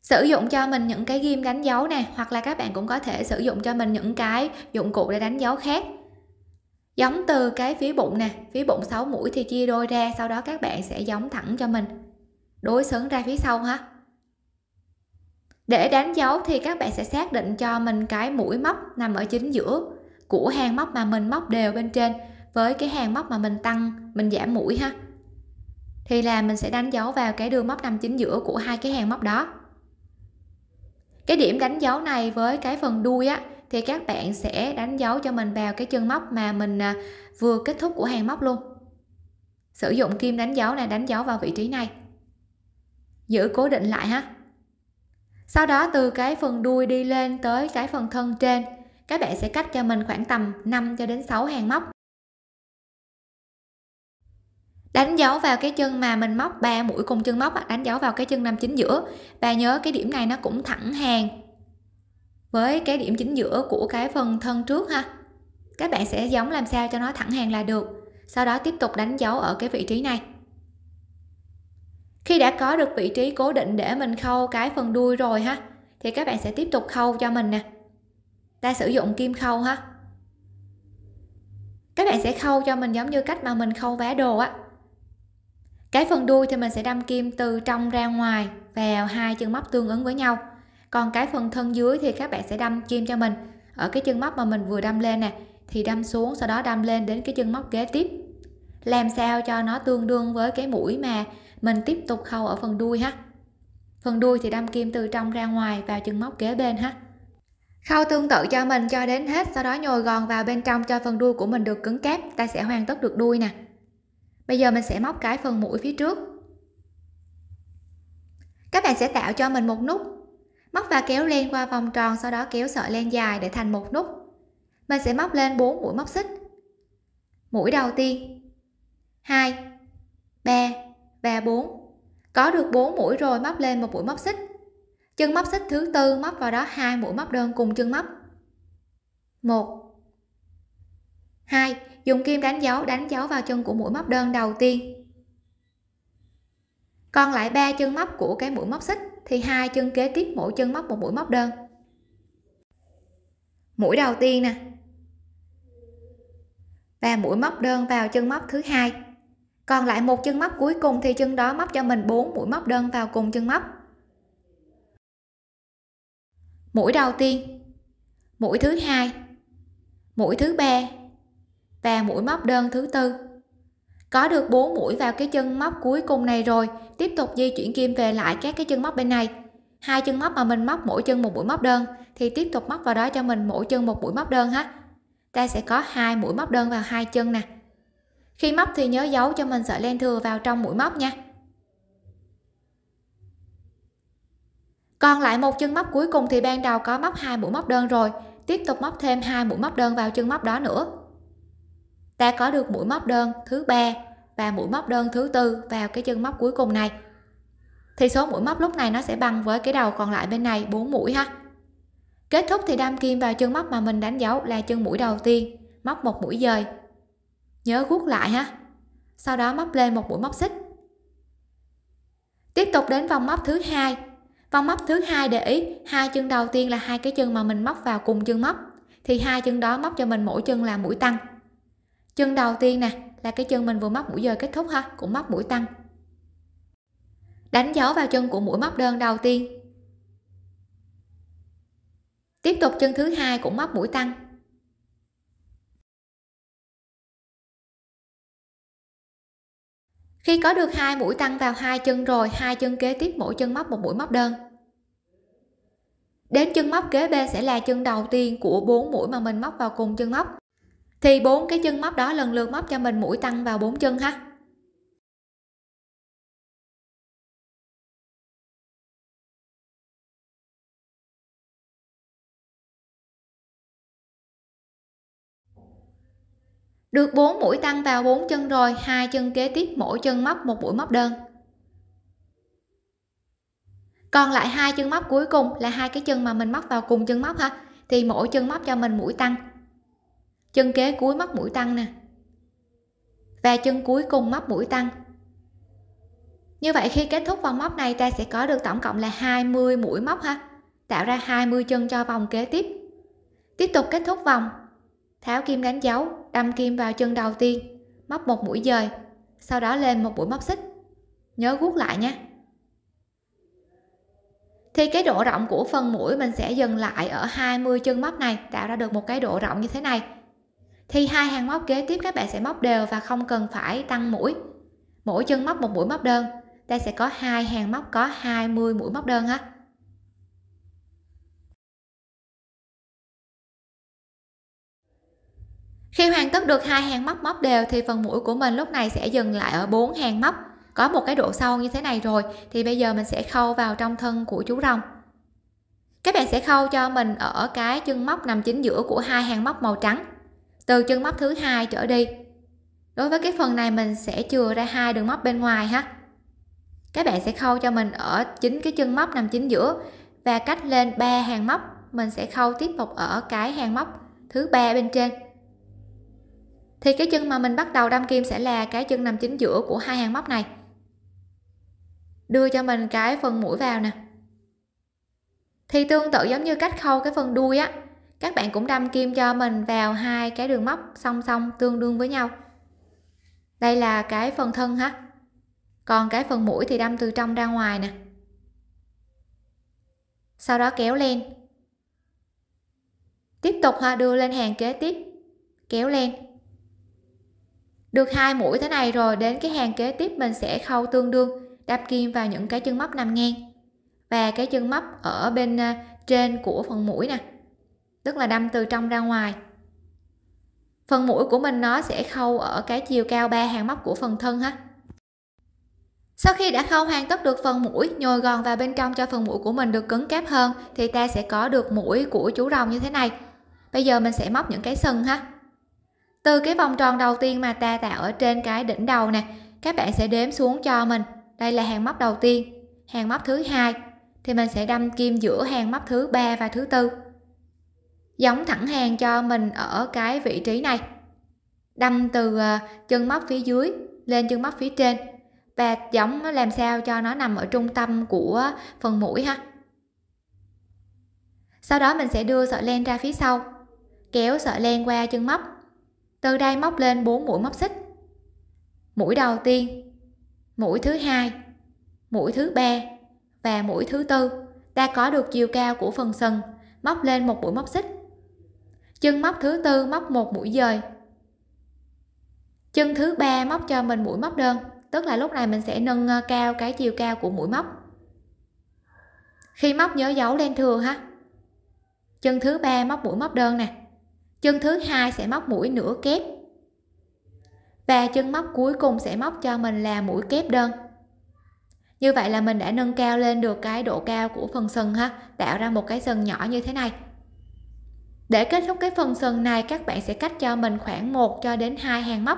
sử dụng cho mình những cái ghim đánh dấu nè hoặc là các bạn cũng có thể sử dụng cho mình những cái dụng cụ để đánh dấu khác giống từ cái phía bụng nè phía bụng 6 mũi thì chia đôi ra sau đó các bạn sẽ giống thẳng cho mình đối xứng ra phía sau ha để đánh dấu thì các bạn sẽ xác định cho mình cái mũi móc nằm ở chính giữa của hàng móc mà mình móc đều bên trên với cái hàng móc mà mình tăng mình giảm mũi ha thì là mình sẽ đánh dấu vào cái đường móc nằm chính giữa của hai cái hàng móc đó cái điểm đánh dấu này với cái phần đuôi á thì các bạn sẽ đánh dấu cho mình vào cái chân móc mà mình à, vừa kết thúc của hàng móc luôn sử dụng kim đánh dấu này đánh dấu vào vị trí này giữ cố định lại ha sau đó từ cái phần đuôi đi lên tới cái phần thân trên các bạn sẽ cách cho mình khoảng tầm 5 cho đến 6 hàng móc đánh dấu vào cái chân mà mình móc ba mũi cùng chân móc đánh dấu vào cái chân nằm chính giữa và nhớ cái điểm này nó cũng thẳng hàng với cái điểm chính giữa của cái phần thân trước ha các bạn sẽ giống làm sao cho nó thẳng hàng là được sau đó tiếp tục đánh dấu ở cái vị trí này khi đã có được vị trí cố định để mình khâu cái phần đuôi rồi ha thì các bạn sẽ tiếp tục khâu cho mình nè ta sử dụng kim khâu ha các bạn sẽ khâu cho mình giống như cách mà mình khâu vá đồ á cái phần đuôi thì mình sẽ đâm kim từ trong ra ngoài vào hai chân móc tương ứng với nhau còn cái phần thân dưới thì các bạn sẽ đâm kim cho mình ở cái chân móc mà mình vừa đâm lên nè thì đâm xuống sau đó đâm lên đến cái chân móc kế tiếp làm sao cho nó tương đương với cái mũi mà mình tiếp tục khâu ở phần đuôi ha phần đuôi thì đâm kim từ trong ra ngoài vào chân móc kế bên ha khâu tương tự cho mình cho đến hết sau đó nhồi gòn vào bên trong cho phần đuôi của mình được cứng cáp ta sẽ hoàn tất được đuôi nè bây giờ mình sẽ móc cái phần mũi phía trước các bạn sẽ tạo cho mình một nút móc và kéo len qua vòng tròn sau đó kéo sợi len dài để thành một nút mình sẽ móc lên 4 mũi móc xích mũi đầu tiên 2 3 và 4 có được 4 mũi rồi móc lên một mũi móc xích chân móc xích thứ tư móc vào đó hai mũi móc đơn cùng chân móc 1 2 dùng kim đánh dấu đánh dấu vào chân của mũi móc đơn đầu tiên còn lại ba chân móc của cái mũi móc xích thì hai chân kế tiếp mỗi chân móc một mũi móc đơn mũi đầu tiên nè và mũi móc đơn vào chân móc thứ hai còn lại một chân móc cuối cùng thì chân đó móc cho mình 4 mũi móc đơn vào cùng chân móc mũi đầu tiên mũi thứ hai mũi thứ ba và mũi móc đơn thứ tư có được 4 mũi vào cái chân móc cuối cùng này rồi tiếp tục di chuyển kim về lại các cái chân móc bên này hai chân móc mà mình móc mỗi chân một mũi móc đơn thì tiếp tục móc vào đó cho mình mỗi chân một mũi móc đơn ha ta sẽ có hai mũi móc đơn vào hai chân nè khi móc thì nhớ giấu cho mình sợi len thừa vào trong mũi móc nha còn lại một chân móc cuối cùng thì ban đầu có móc hai mũi móc đơn rồi tiếp tục móc thêm hai mũi móc đơn vào chân móc đó nữa ta có được mũi móc đơn thứ ba và mũi móc đơn thứ tư vào cái chân móc cuối cùng này thì số mũi móc lúc này nó sẽ bằng với cái đầu còn lại bên này 4 mũi ha kết thúc thì đâm kim vào chân móc mà mình đánh dấu là chân mũi đầu tiên móc một mũi dời nhớ guốc lại ha sau đó móc lên một mũi móc xích tiếp tục đến vòng móc thứ hai vòng móc thứ hai để ý hai chân đầu tiên là hai cái chân mà mình móc vào cùng chân móc thì hai chân đó móc cho mình mỗi chân là mũi tăng chân đầu tiên nè là cái chân mình vừa móc mũi giờ kết thúc ha cũng móc mũi tăng đánh dấu vào chân của mũi móc đơn đầu tiên tiếp tục chân thứ hai cũng móc mũi tăng khi có được hai mũi tăng vào hai chân rồi hai chân kế tiếp mỗi chân móc một mũi móc đơn đến chân móc kế bên sẽ là chân đầu tiên của bốn mũi mà mình móc vào cùng chân móc thì bốn cái chân móc đó lần lượt móc cho mình mũi tăng vào bốn chân ha được bốn mũi tăng vào bốn chân rồi hai chân kế tiếp mỗi chân móc một mũi móc đơn còn lại hai chân móc cuối cùng là hai cái chân mà mình móc vào cùng chân móc ha thì mỗi chân móc cho mình mũi tăng chân kế cuối mắt mũi tăng nè và chân cuối cùng móc mũi tăng như vậy khi kết thúc vòng móc này ta sẽ có được tổng cộng là 20 mũi móc ha tạo ra 20 chân cho vòng kế tiếp tiếp tục kết thúc vòng tháo kim đánh dấu đâm kim vào chân đầu tiên móc một mũi dời sau đó lên một mũi móc xích nhớ guốc lại nhé thì cái độ rộng của phần mũi mình sẽ dừng lại ở 20 chân móc này tạo ra được một cái độ rộng như thế này thì hai hàng móc kế tiếp các bạn sẽ móc đều và không cần phải tăng mũi mỗi chân móc một mũi móc đơn ta sẽ có hai hàng móc có 20 mũi móc đơn ha khi hoàn tất được hai hàng móc móc đều thì phần mũi của mình lúc này sẽ dừng lại ở bốn hàng móc có một cái độ sâu như thế này rồi thì bây giờ mình sẽ khâu vào trong thân của chú rồng các bạn sẽ khâu cho mình ở cái chân móc nằm chính giữa của hai hàng móc màu trắng từ chân móc thứ hai trở đi đối với cái phần này mình sẽ chừa ra hai đường móc bên ngoài ha các bạn sẽ khâu cho mình ở chính cái chân móc nằm chính giữa và cách lên ba hàng móc mình sẽ khâu tiếp tục ở cái hàng móc thứ ba bên trên thì cái chân mà mình bắt đầu đâm kim sẽ là cái chân nằm chính giữa của hai hàng móc này đưa cho mình cái phần mũi vào nè thì tương tự giống như cách khâu cái phần đuôi á các bạn cũng đâm kim cho mình vào hai cái đường móc song song tương đương với nhau đây là cái phần thân ha còn cái phần mũi thì đâm từ trong ra ngoài nè sau đó kéo lên tiếp tục ha đưa lên hàng kế tiếp kéo lên được hai mũi thế này rồi đến cái hàng kế tiếp mình sẽ khâu tương đương đâm kim vào những cái chân móc nằm ngang và cái chân móc ở bên à, trên của phần mũi nè tức là đâm từ trong ra ngoài phần mũi của mình nó sẽ khâu ở cái chiều cao ba hàng móc của phần thân ha sau khi đã khâu hoàn tất được phần mũi nhồi gòn vào bên trong cho phần mũi của mình được cứng cáp hơn thì ta sẽ có được mũi của chú rồng như thế này bây giờ mình sẽ móc những cái sừng ha từ cái vòng tròn đầu tiên mà ta tạo ở trên cái đỉnh đầu nè các bạn sẽ đếm xuống cho mình đây là hàng móc đầu tiên hàng móc thứ hai thì mình sẽ đâm kim giữa hàng móc thứ ba và thứ tư giống thẳng hàng cho mình ở cái vị trí này đâm từ ờ, chân móc phía dưới lên chân móc phía trên và giống nó làm sao cho nó nằm ở trung tâm của phần mũi ha sau đó mình sẽ đưa sợi len ra phía sau kéo sợi len qua chân móc từ đây móc lên 4 mũi móc xích mũi đầu tiên mũi thứ hai mũi thứ ba và mũi thứ tư ta có được chiều cao của phần sừng móc lên một mũi móc xích chân móc thứ tư móc một mũi dời chân thứ ba móc cho mình mũi móc đơn tức là lúc này mình sẽ nâng ờ, cao cái chiều cao của mũi móc khi móc nhớ dấu lên thừa ha chân thứ ba móc mũi móc đơn nè chân thứ hai sẽ móc mũi nửa kép và chân móc cuối cùng sẽ móc cho mình là mũi kép đơn như vậy là mình đã nâng cao lên được cái độ cao của phần sừng ha tạo ra một cái sừng nhỏ như thế này để kết thúc cái phần sườn này các bạn sẽ cách cho mình khoảng 1 cho đến 2 hàng móc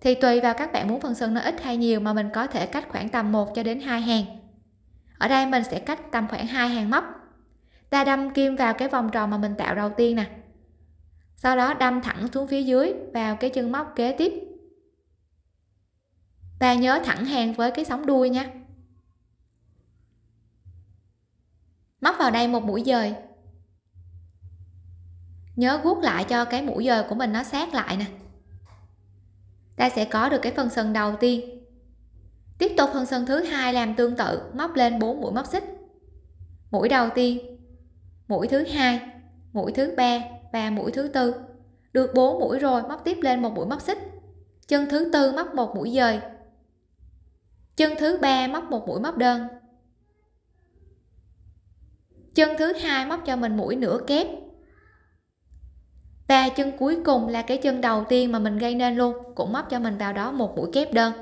thì tùy vào các bạn muốn phần sườn nó ít hay nhiều mà mình có thể cách khoảng tầm 1 cho đến 2 hàng ở đây mình sẽ cách tầm khoảng 2 hàng móc ta đâm kim vào cái vòng tròn mà mình tạo đầu tiên nè sau đó đâm thẳng xuống phía dưới vào cái chân móc kế tiếp ta nhớ thẳng hàng với cái sóng đuôi nha móc vào đây một mũi dời nhớ guốc lại cho cái mũi dời của mình nó sát lại nè ta sẽ có được cái phần sân đầu tiên tiếp tục phần sân thứ hai làm tương tự móc lên 4 mũi móc xích mũi đầu tiên mũi thứ hai mũi thứ ba và mũi thứ tư được 4 mũi rồi móc tiếp lên một mũi móc xích chân thứ tư móc một mũi dời chân thứ ba móc một mũi móc đơn chân thứ hai móc cho mình mũi nửa kép và chân cuối cùng là cái chân đầu tiên mà mình gây nên luôn cũng móc cho mình vào đó một mũi kép đơn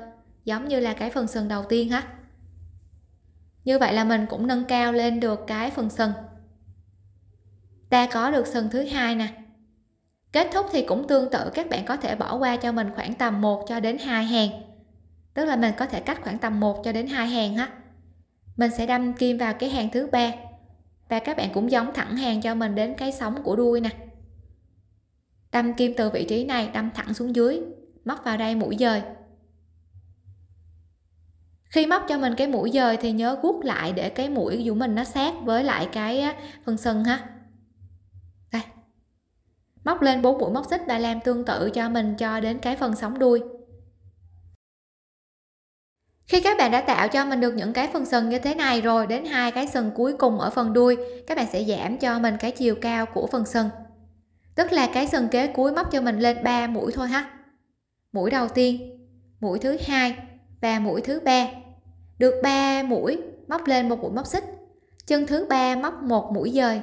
giống như là cái phần sừng đầu tiên ha như vậy là mình cũng nâng cao lên được cái phần sừng ta có được sừng thứ hai nè kết thúc thì cũng tương tự các bạn có thể bỏ qua cho mình khoảng tầm 1 cho đến 2 hàng tức là mình có thể cách khoảng tầm 1 cho đến 2 hàng ha mình sẽ đâm kim vào cái hàng thứ ba và các bạn cũng giống thẳng hàng cho mình đến cái sóng của đuôi nè đâm kim từ vị trí này đâm thẳng xuống dưới móc vào đây mũi dời khi móc cho mình cái mũi dời thì nhớ guốc lại để cái mũi của mình nó sát với lại cái phần sừng ha đây móc lên bốn mũi móc xích và làm tương tự cho mình cho đến cái phần sóng đuôi khi các bạn đã tạo cho mình được những cái phần sừng như thế này rồi đến hai cái sừng cuối cùng ở phần đuôi các bạn sẽ giảm cho mình cái chiều cao của phần sừng tức là cái sừng kế cuối móc cho mình lên 3 mũi thôi ha mũi đầu tiên mũi thứ hai và mũi thứ ba được 3 mũi móc lên một mũi móc xích chân thứ ba móc một mũi dời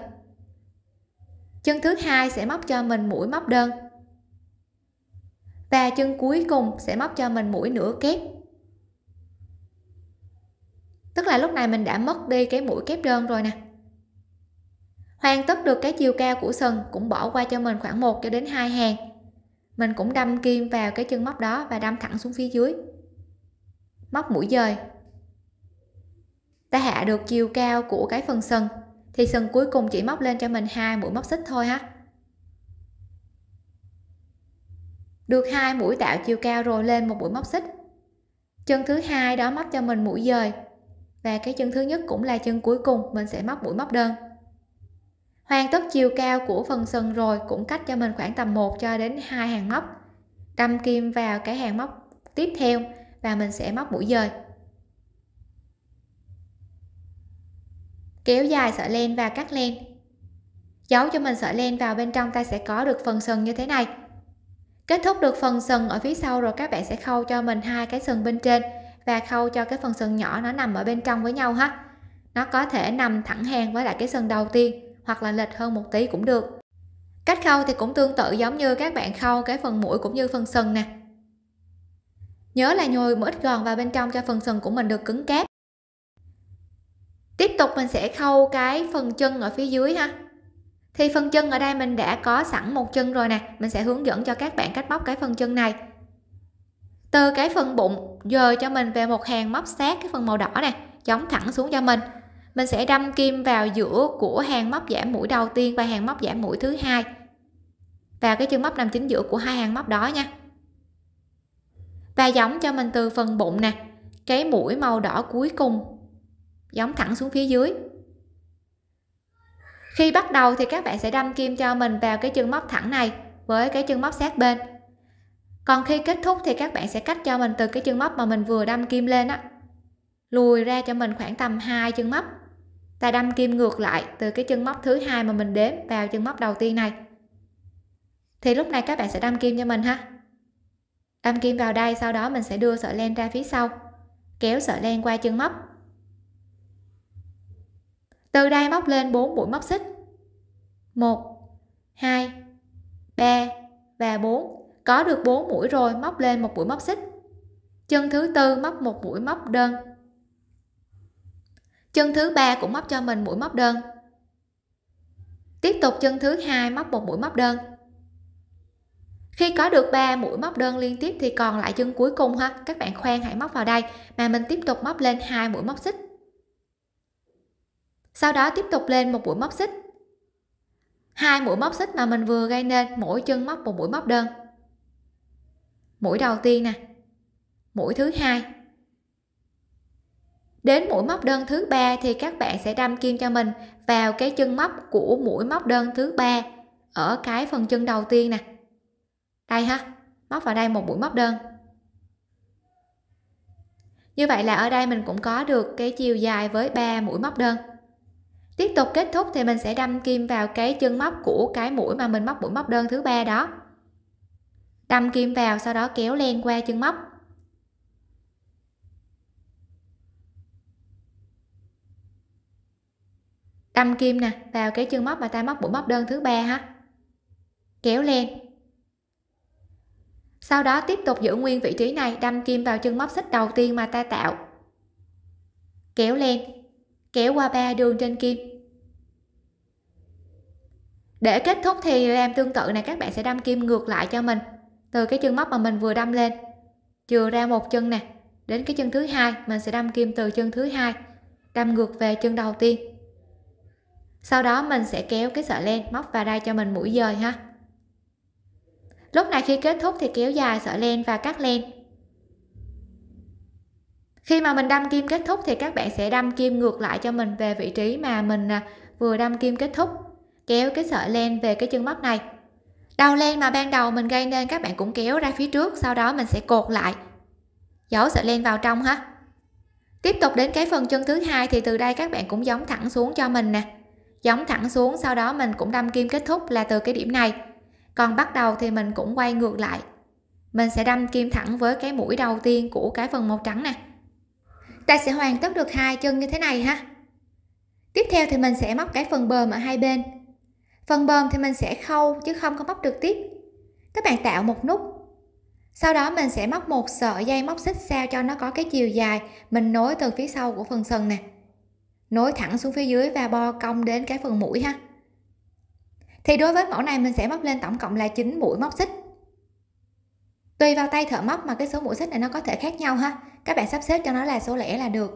chân thứ hai sẽ móc cho mình mũi móc đơn và chân cuối cùng sẽ móc cho mình mũi nửa kép tức là lúc này mình đã mất đi cái mũi kép đơn rồi nè hoàn tất được cái chiều cao của sừng cũng bỏ qua cho mình khoảng 1 cho đến 2 hàng mình cũng đâm kim vào cái chân móc đó và đâm thẳng xuống phía dưới móc mũi dời ta hạ được chiều cao của cái phần sừng thì sừng cuối cùng chỉ móc lên cho mình hai mũi móc xích thôi ha được hai mũi tạo chiều cao rồi lên một mũi móc xích chân thứ hai đó móc cho mình mũi dời và cái chân thứ nhất cũng là chân cuối cùng mình sẽ móc mũi móc đơn hoàn tất chiều cao của phần sừng rồi cũng cách cho mình khoảng tầm 1 cho đến hai hàng móc đâm kim vào cái hàng móc tiếp theo và mình sẽ móc mũi dời kéo dài sợi len và cắt len giấu cho mình sợi len vào bên trong ta sẽ có được phần sừng như thế này kết thúc được phần sừng ở phía sau rồi các bạn sẽ khâu cho mình hai cái sừng bên trên và khâu cho cái phần sừng nhỏ nó nằm ở bên trong với nhau ha nó có thể nằm thẳng hàng với lại cái sừng đầu tiên hoặc là lệch hơn một tí cũng được cách khâu thì cũng tương tự giống như các bạn khâu cái phần mũi cũng như phần sừng nè nhớ là nhồi một ít gòn vào bên trong cho phần sừng của mình được cứng cáp tiếp tục mình sẽ khâu cái phần chân ở phía dưới ha thì phần chân ở đây mình đã có sẵn một chân rồi nè mình sẽ hướng dẫn cho các bạn cách móc cái phần chân này từ cái phần bụng dời cho mình về một hàng móc sát cái phần màu đỏ nè chống thẳng xuống cho mình mình sẽ đâm kim vào giữa của hàng móc giảm mũi đầu tiên và hàng móc giảm mũi thứ hai vào cái chân móc nằm chính giữa của hai hàng móc đó nha và giống cho mình từ phần bụng nè cái mũi màu đỏ cuối cùng giống thẳng xuống phía dưới khi bắt đầu thì các bạn sẽ đâm kim cho mình vào cái chân móc thẳng này với cái chân móc sát bên còn khi kết thúc thì các bạn sẽ cách cho mình từ cái chân móc mà mình vừa đâm kim lên á lùi ra cho mình khoảng tầm hai chân móc ta đâm kim ngược lại từ cái chân móc thứ hai mà mình đếm vào chân móc đầu tiên này thì lúc này các bạn sẽ đâm kim cho mình ha đâm kim vào đây sau đó mình sẽ đưa sợi len ra phía sau kéo sợi len qua chân móc từ đây móc lên 4 mũi móc xích 1 2 3 và 4 có được 4 mũi rồi móc lên một mũi móc xích chân thứ tư móc một mũi móc đơn chân thứ ba cũng móc cho mình mũi móc đơn tiếp tục chân thứ hai móc một mũi móc đơn khi có được 3 mũi móc đơn liên tiếp thì còn lại chân cuối cùng ha các bạn khoan hãy móc vào đây mà mình tiếp tục móc lên hai mũi móc xích sau đó tiếp tục lên một mũi móc xích hai mũi móc xích mà mình vừa gây nên mỗi chân móc một mũi móc đơn mũi đầu tiên nè mũi thứ hai Đến mũi móc đơn thứ ba thì các bạn sẽ đâm kim cho mình vào cái chân móc của mũi móc đơn thứ ba ở cái phần chân đầu tiên nè. Đây ha, móc vào đây một mũi móc đơn. Như vậy là ở đây mình cũng có được cái chiều dài với 3 mũi móc đơn. Tiếp tục kết thúc thì mình sẽ đâm kim vào cái chân móc của cái mũi mà mình móc mũi móc đơn thứ ba đó. Đâm kim vào sau đó kéo len qua chân móc đâm kim nè vào cái chân móc mà ta móc mũi móc đơn thứ ba ha kéo lên sau đó tiếp tục giữ nguyên vị trí này đâm kim vào chân móc xích đầu tiên mà ta tạo kéo lên kéo qua ba đường trên kim để kết thúc thì làm tương tự này các bạn sẽ đâm kim ngược lại cho mình từ cái chân móc mà mình vừa đâm lên chừa ra một chân nè đến cái chân thứ hai mình sẽ đâm kim từ chân thứ hai đâm ngược về chân đầu tiên sau đó mình sẽ kéo cái sợi len móc vào đây cho mình mũi dời ha lúc này khi kết thúc thì kéo dài sợi len và cắt len khi mà mình đâm kim kết thúc thì các bạn sẽ đâm kim ngược lại cho mình về vị trí mà mình à, vừa đâm kim kết thúc kéo cái sợi len về cái chân móc này đầu len mà ban đầu mình gây nên các bạn cũng kéo ra phía trước sau đó mình sẽ cột lại giấu sợi len vào trong ha tiếp tục đến cái phần chân thứ hai thì từ đây các bạn cũng giống thẳng xuống cho mình nè giống thẳng xuống sau đó mình cũng đâm kim kết thúc là từ cái điểm này còn bắt đầu thì mình cũng quay ngược lại mình sẽ đâm kim thẳng với cái mũi đầu tiên của cái phần màu trắng nè ta sẽ hoàn tất được hai chân như thế này ha tiếp theo thì mình sẽ móc cái phần bờm ở hai bên phần bờm thì mình sẽ khâu chứ không có móc trực tiếp các bạn tạo một nút sau đó mình sẽ móc một sợi dây móc xích sao cho nó có cái chiều dài mình nối từ phía sau của phần sừng nè nối thẳng xuống phía dưới và bo cong đến cái phần mũi ha thì đối với mẫu này mình sẽ móc lên tổng cộng là 9 mũi móc xích tùy vào tay thợ móc mà cái số mũi xích này nó có thể khác nhau ha các bạn sắp xếp cho nó là số lẻ là được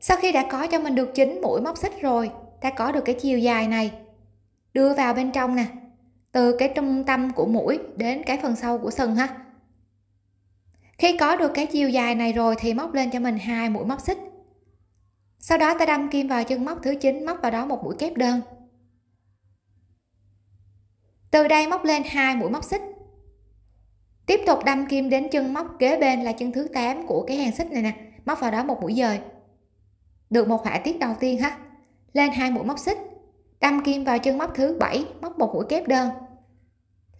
sau khi đã có cho mình được 9 mũi móc xích rồi ta có được cái chiều dài này đưa vào bên trong nè từ cái trung tâm của mũi đến cái phần sau của sừng ha khi có được cái chiều dài này rồi thì móc lên cho mình hai mũi móc xích sau đó ta đâm kim vào chân móc thứ 9 móc vào đó một mũi kép đơn từ đây móc lên hai mũi móc xích tiếp tục đâm kim đến chân móc kế bên là chân thứ 8 của cái hàng xích này nè móc vào đó một mũi dời được một họa tiết đầu tiên ha lên hai mũi móc xích đâm kim vào chân móc thứ 7 móc một mũi kép đơn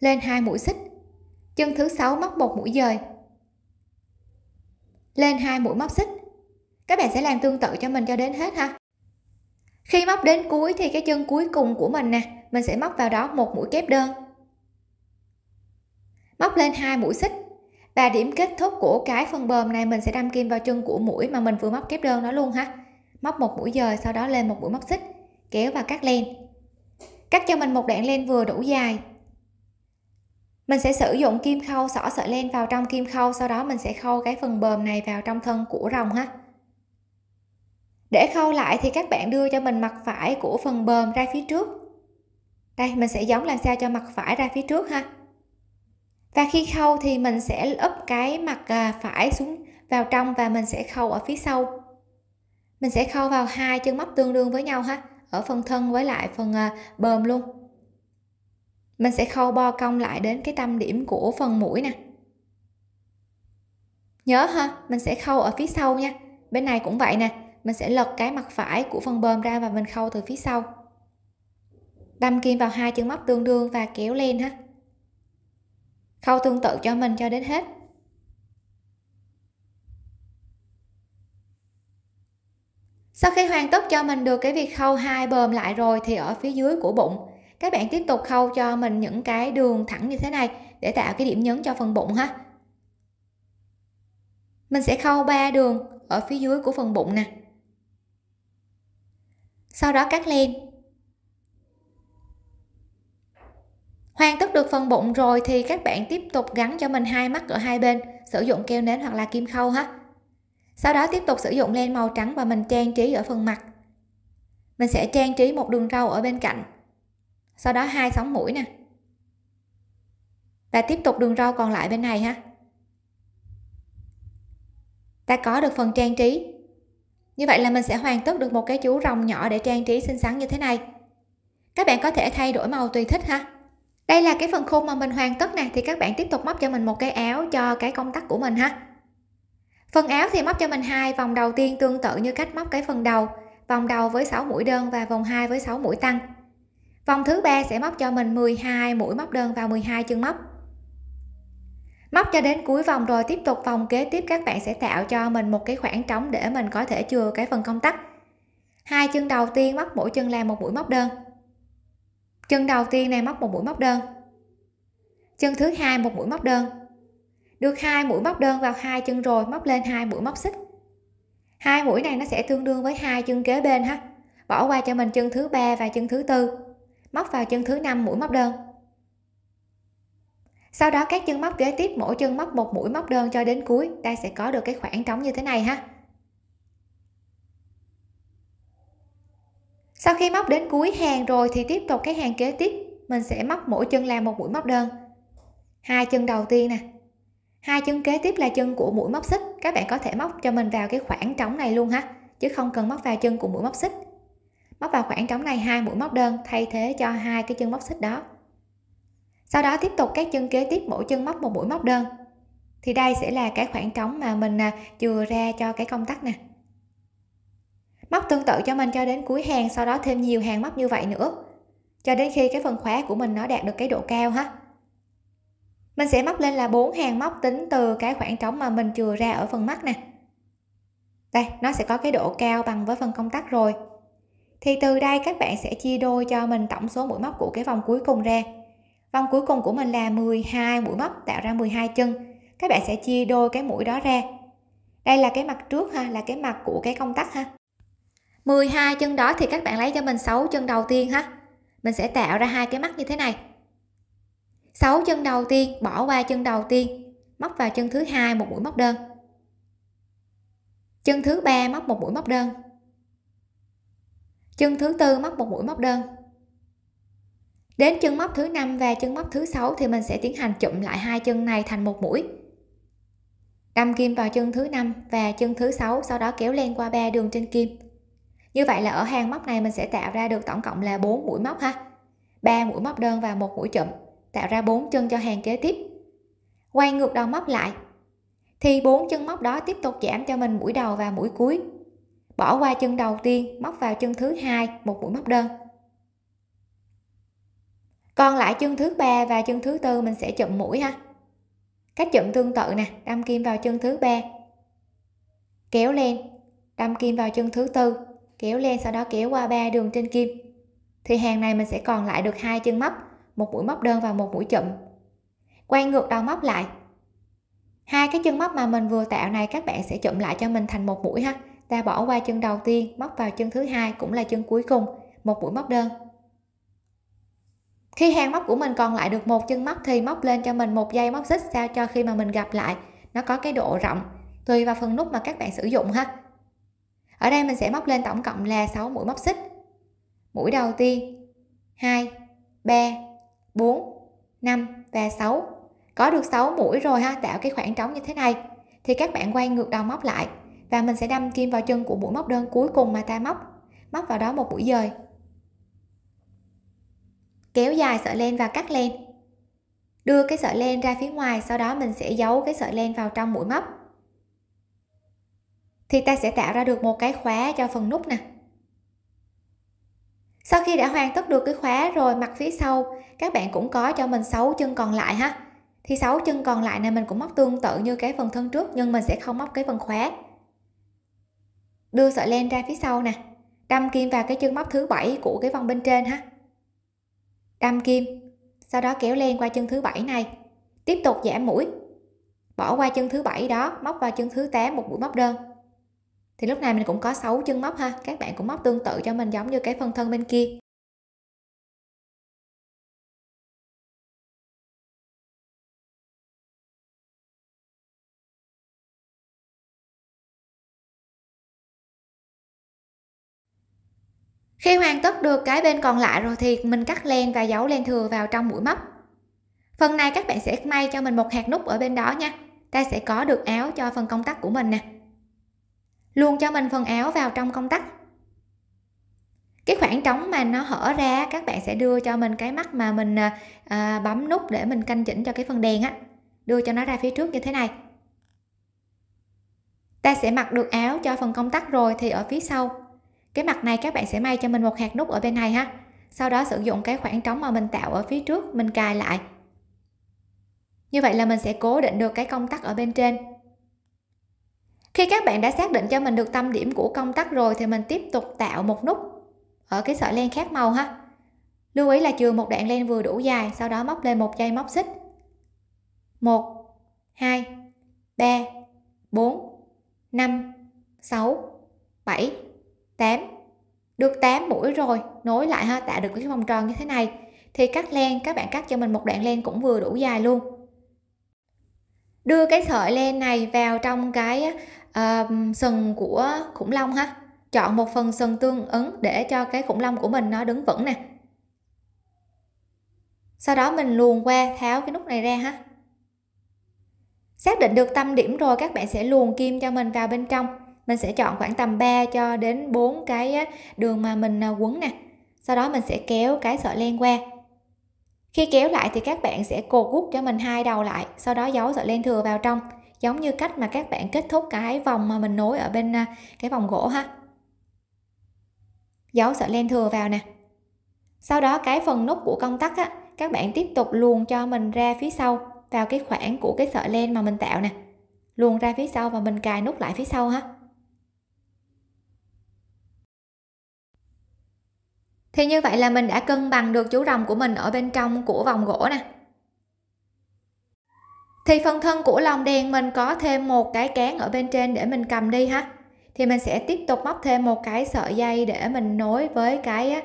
lên hai mũi xích chân thứ 6 móc một mũi dời lên hai mũi móc xích các bạn sẽ làm tương tự cho mình cho đến hết ha khi móc đến cuối thì cái chân cuối cùng của mình nè mình sẽ móc vào đó một mũi kép đơn móc lên hai mũi xích và điểm kết thúc của cái phần bờm này mình sẽ đâm kim vào chân của mũi mà mình vừa móc kép đơn đó luôn ha móc một mũi dời sau đó lên một mũi móc xích kéo và cắt len cắt cho mình một đoạn len vừa đủ dài mình sẽ sử dụng kim khâu xỏ sợi len vào trong kim khâu sau đó mình sẽ khâu cái phần bờm này vào trong thân của rồng ha để khâu lại thì các bạn đưa cho mình mặt phải của phần bờm ra phía trước đây mình sẽ giống làm sao cho mặt phải ra phía trước ha và khi khâu thì mình sẽ úp cái mặt à, phải xuống vào trong và mình sẽ khâu ở phía sau mình sẽ khâu vào hai chân móc tương đương với nhau ha ở phần thân với lại phần à, bờm luôn mình sẽ khâu bo cong lại đến cái tâm điểm của phần mũi nè nhớ ha mình sẽ khâu ở phía sau nha bên này cũng vậy nè mình sẽ lật cái mặt phải của phần bờm ra và mình khâu từ phía sau đâm kim vào hai chân móc tương đương và kéo lên ha khâu tương tự cho mình cho đến hết sau khi hoàn tất cho mình được cái việc khâu hai bờm lại rồi thì ở phía dưới của bụng các bạn tiếp tục khâu cho mình những cái đường thẳng như thế này để tạo cái điểm nhấn cho phần bụng ha mình sẽ khâu ba đường ở phía dưới của phần bụng nè sau đó cắt len hoàn tất được phần bụng rồi thì các bạn tiếp tục gắn cho mình hai mắt ở hai bên sử dụng keo nến hoặc là kim khâu ha sau đó tiếp tục sử dụng len màu trắng và mình trang trí ở phần mặt mình sẽ trang trí một đường râu ở bên cạnh sau đó hai sóng mũi nè và tiếp tục đường rau còn lại bên này ha ta có được phần trang trí như vậy là mình sẽ hoàn tất được một cái chú rồng nhỏ để trang trí xinh xắn như thế này các bạn có thể thay đổi màu tùy thích ha đây là cái phần khung mà mình hoàn tất nè thì các bạn tiếp tục móc cho mình một cái áo cho cái công tắc của mình ha phần áo thì móc cho mình hai vòng đầu tiên tương tự như cách móc cái phần đầu vòng đầu với 6 mũi đơn và vòng 2 với 6 mũi tăng vòng thứ ba sẽ móc cho mình 12 mũi móc đơn vào 12 chân móc móc cho đến cuối vòng rồi tiếp tục vòng kế tiếp các bạn sẽ tạo cho mình một cái khoảng trống để mình có thể chừa cái phần công tắc hai chân đầu tiên móc mỗi chân làm một mũi móc đơn chân đầu tiên này móc một mũi móc đơn chân thứ hai một mũi móc đơn được hai mũi móc đơn vào hai chân rồi móc lên hai mũi móc xích hai mũi này nó sẽ tương đương với hai chân kế bên ha bỏ qua cho mình chân thứ ba và chân thứ tư móc vào chân thứ năm mũi móc đơn sau đó các chân móc kế tiếp mỗi chân móc một mũi móc đơn cho đến cuối ta sẽ có được cái khoảng trống như thế này ha sau khi móc đến cuối hàng rồi thì tiếp tục cái hàng kế tiếp mình sẽ móc mỗi chân là một mũi móc đơn hai chân đầu tiên nè hai chân kế tiếp là chân của mũi móc xích các bạn có thể móc cho mình vào cái khoảng trống này luôn ha chứ không cần móc vào chân của mũi móc xích móc vào khoảng trống này hai mũi móc đơn thay thế cho hai cái chân móc xích đó sau đó tiếp tục các chân kế tiếp mỗi chân móc một mũi móc đơn thì đây sẽ là cái khoảng trống mà mình chừa à, ra cho cái công tắc nè móc tương tự cho mình cho đến cuối hàng sau đó thêm nhiều hàng móc như vậy nữa cho đến khi cái phần khóa của mình nó đạt được cái độ cao ha mình sẽ móc lên là bốn hàng móc tính từ cái khoảng trống mà mình chừa ra ở phần mắt nè đây nó sẽ có cái độ cao bằng với phần công tắc rồi thì từ đây các bạn sẽ chia đôi cho mình tổng số mũi móc của cái vòng cuối cùng ra vòng cuối cùng của mình là 12 mũi móc tạo ra 12 chân các bạn sẽ chia đôi cái mũi đó ra đây là cái mặt trước ha là cái mặt của cái công tắc ha 12 chân đó thì các bạn lấy cho mình 6 chân đầu tiên ha mình sẽ tạo ra hai cái mắt như thế này 6 chân đầu tiên bỏ qua chân đầu tiên móc vào chân thứ hai một mũi móc đơn chân thứ ba móc một mũi móc đơn chân thứ tư móc một mũi móc đơn đến chân móc thứ năm và chân móc thứ sáu thì mình sẽ tiến hành chụm lại hai chân này thành một mũi đâm kim vào chân thứ năm và chân thứ sáu sau đó kéo len qua ba đường trên kim như vậy là ở hàng móc này mình sẽ tạo ra được tổng cộng là 4 mũi móc ha ba mũi móc đơn và một mũi chụm tạo ra bốn chân cho hàng kế tiếp quay ngược đầu móc lại thì bốn chân móc đó tiếp tục giảm cho mình mũi đầu và mũi cuối bỏ qua chân đầu tiên móc vào chân thứ hai một mũi móc đơn còn lại chân thứ ba và chân thứ tư mình sẽ chụm mũi ha cách chụm tương tự nè đâm kim vào chân thứ ba kéo lên đâm kim vào chân thứ tư kéo lên sau đó kéo qua ba đường trên kim thì hàng này mình sẽ còn lại được hai chân móc một mũi móc đơn và một mũi chụm quay ngược đầu móc lại hai cái chân móc mà mình vừa tạo này các bạn sẽ chụm lại cho mình thành một mũi ha ta bỏ qua chân đầu tiên móc vào chân thứ hai cũng là chân cuối cùng một mũi móc đơn khi hàng móc của mình còn lại được một chân móc thì móc lên cho mình một dây móc xích sao cho khi mà mình gặp lại nó có cái độ rộng tùy vào phần nút mà các bạn sử dụng ha ở đây mình sẽ móc lên tổng cộng là 6 mũi móc xích mũi đầu tiên 2 3 4 5 và 6 có được 6 mũi rồi ha tạo cái khoảng trống như thế này thì các bạn quay ngược đầu móc lại và mình sẽ đâm kim vào chân của mũi móc đơn cuối cùng mà ta móc móc vào đó một mũi dời kéo dài sợi len và cắt len đưa cái sợi len ra phía ngoài sau đó mình sẽ giấu cái sợi len vào trong mũi móc thì ta sẽ tạo ra được một cái khóa cho phần nút nè sau khi đã hoàn tất được cái khóa rồi mặt phía sau các bạn cũng có cho mình 6 chân còn lại ha thì 6 chân còn lại này mình cũng móc tương tự như cái phần thân trước nhưng mình sẽ không móc cái phần khóa đưa sợi len ra phía sau nè đâm kim vào cái chân móc thứ bảy của cái vòng bên trên ha đâm kim sau đó kéo len qua chân thứ bảy này tiếp tục giảm mũi bỏ qua chân thứ bảy đó móc vào chân thứ 8 một mũi móc đơn thì lúc này mình cũng có 6 chân móc ha các bạn cũng móc tương tự cho mình giống như cái phần thân bên kia khi hoàn tất được cái bên còn lại rồi thì mình cắt len và giấu len thừa vào trong mũi móc phần này các bạn sẽ may cho mình một hạt nút ở bên đó nha ta sẽ có được áo cho phần công tắc của mình nè luôn cho mình phần áo vào trong công tắc cái khoảng trống mà nó hở ra các bạn sẽ đưa cho mình cái mắt mà mình à, à, bấm nút để mình canh chỉnh cho cái phần đèn á đưa cho nó ra phía trước như thế này ta sẽ mặc được áo cho phần công tắc rồi thì ở phía sau cái mặt này các bạn sẽ may cho mình một hạt nút ở bên này ha sau đó sử dụng cái khoảng trống mà mình tạo ở phía trước mình cài lại như vậy là mình sẽ cố định được cái công tắc ở bên trên khi các bạn đã xác định cho mình được tâm điểm của công tắc rồi thì mình tiếp tục tạo một nút ở cái sợi len khác màu ha lưu ý là chừa một đoạn len vừa đủ dài sau đó móc lên một dây móc xích 1 2 3 4 5 6 7 8 được 8 mũi rồi nối lại ha tạo được cái vòng tròn như thế này thì cắt len các bạn cắt cho mình một đoạn len cũng vừa đủ dài luôn đưa cái sợi len này vào trong cái uh, sừng của khủng long ha chọn một phần sừng tương ứng để cho cái khủng long của mình nó đứng vững nè sau đó mình luồn qua tháo cái nút này ra ha xác định được tâm điểm rồi các bạn sẽ luồn kim cho mình vào bên trong mình sẽ chọn khoảng tầm 3 cho đến 4 cái đường mà mình à, quấn nè sau đó mình sẽ kéo cái sợi len qua khi kéo lại thì các bạn sẽ cột gút cho mình hai đầu lại sau đó giấu sợi len thừa vào trong giống như cách mà các bạn kết thúc cái vòng mà mình nối ở bên à, cái vòng gỗ ha giấu sợi len thừa vào nè sau đó cái phần nút của công tắc á các bạn tiếp tục luồn cho mình ra phía sau vào cái khoảng của cái sợi len mà mình tạo nè luồn ra phía sau và mình cài nút lại phía sau ha thì như vậy là mình đã cân bằng được chú rồng của mình ở bên trong của vòng gỗ nè thì phần thân của lòng đèn mình có thêm một cái cán ở bên trên để mình cầm đi ha thì mình sẽ tiếp tục móc thêm một cái sợi dây để mình nối với cái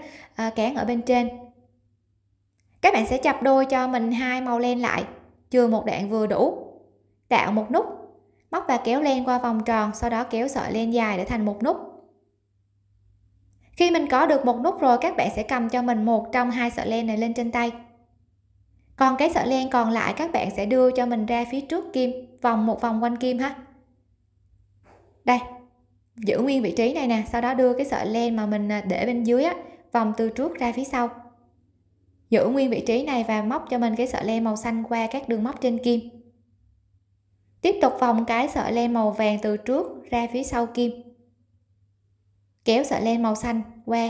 cán à, ở bên trên các bạn sẽ chập đôi cho mình hai màu len lại chừa một đoạn vừa đủ tạo một nút móc và kéo len qua vòng tròn sau đó kéo sợi len dài để thành một nút khi mình có được một nút rồi các bạn sẽ cầm cho mình một trong hai sợi len này lên trên tay còn cái sợi len còn lại các bạn sẽ đưa cho mình ra phía trước kim vòng một vòng quanh kim ha đây giữ nguyên vị trí này nè sau đó đưa cái sợi len mà mình à, để bên dưới á vòng từ trước ra phía sau giữ nguyên vị trí này và móc cho mình cái sợi len màu xanh qua các đường móc trên kim tiếp tục vòng cái sợi len màu vàng từ trước ra phía sau kim kéo sợi len màu xanh qua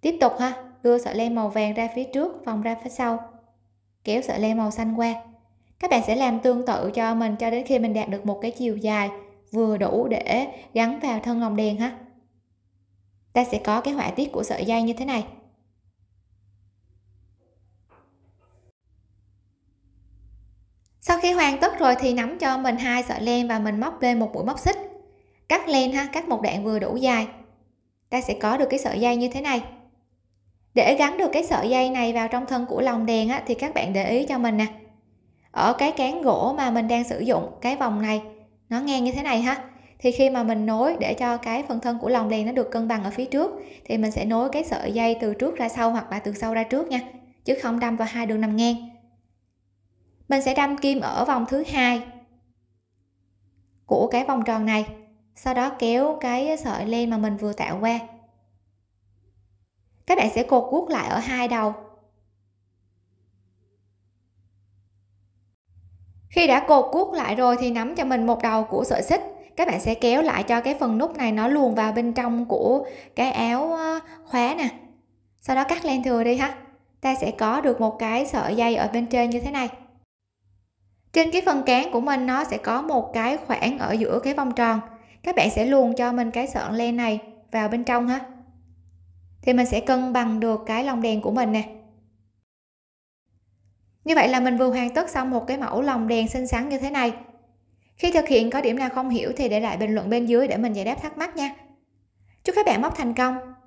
tiếp tục ha đưa sợi len màu vàng ra phía trước vòng ra phía sau kéo sợi len màu xanh qua các bạn sẽ làm tương tự cho mình cho đến khi mình đạt được một cái chiều dài vừa đủ để gắn vào thân lồng đèn ha ta sẽ có cái họa tiết của sợi dây như thế này sau khi hoàn tất rồi thì nắm cho mình hai sợi len và mình móc lên một mũi móc xích cắt len ha cắt một đoạn vừa đủ dài ta sẽ có được cái sợi dây như thế này để gắn được cái sợi dây này vào trong thân của lồng đèn á, thì các bạn để ý cho mình nè ở cái cán gỗ mà mình đang sử dụng cái vòng này nó ngang như thế này ha thì khi mà mình nối để cho cái phần thân của lồng đèn nó được cân bằng ở phía trước thì mình sẽ nối cái sợi dây từ trước ra sau hoặc là từ sau ra trước nha chứ không đâm vào hai đường nằm ngang mình sẽ đâm kim ở vòng thứ hai của cái vòng tròn này sau đó kéo cái sợi len mà mình vừa tạo qua các bạn sẽ cột guốc lại ở hai đầu khi đã cột guốc lại rồi thì nắm cho mình một đầu của sợi xích các bạn sẽ kéo lại cho cái phần nút này nó luồn vào bên trong của cái áo ờ, khóa nè sau đó cắt len thừa đi ha ta sẽ có được một cái sợi dây ở bên trên như thế này trên cái phần cán của mình nó sẽ có một cái khoảng ở giữa cái vòng tròn các bạn sẽ luồn cho mình cái sợi len này vào bên trong ha thì mình sẽ cân bằng được cái lồng đèn của mình nè như vậy là mình vừa hoàn tất xong một cái mẫu lồng đèn xinh xắn như thế này khi thực hiện có điểm nào không hiểu thì để lại bình luận bên dưới để mình giải đáp thắc mắc nha chúc các bạn móc thành công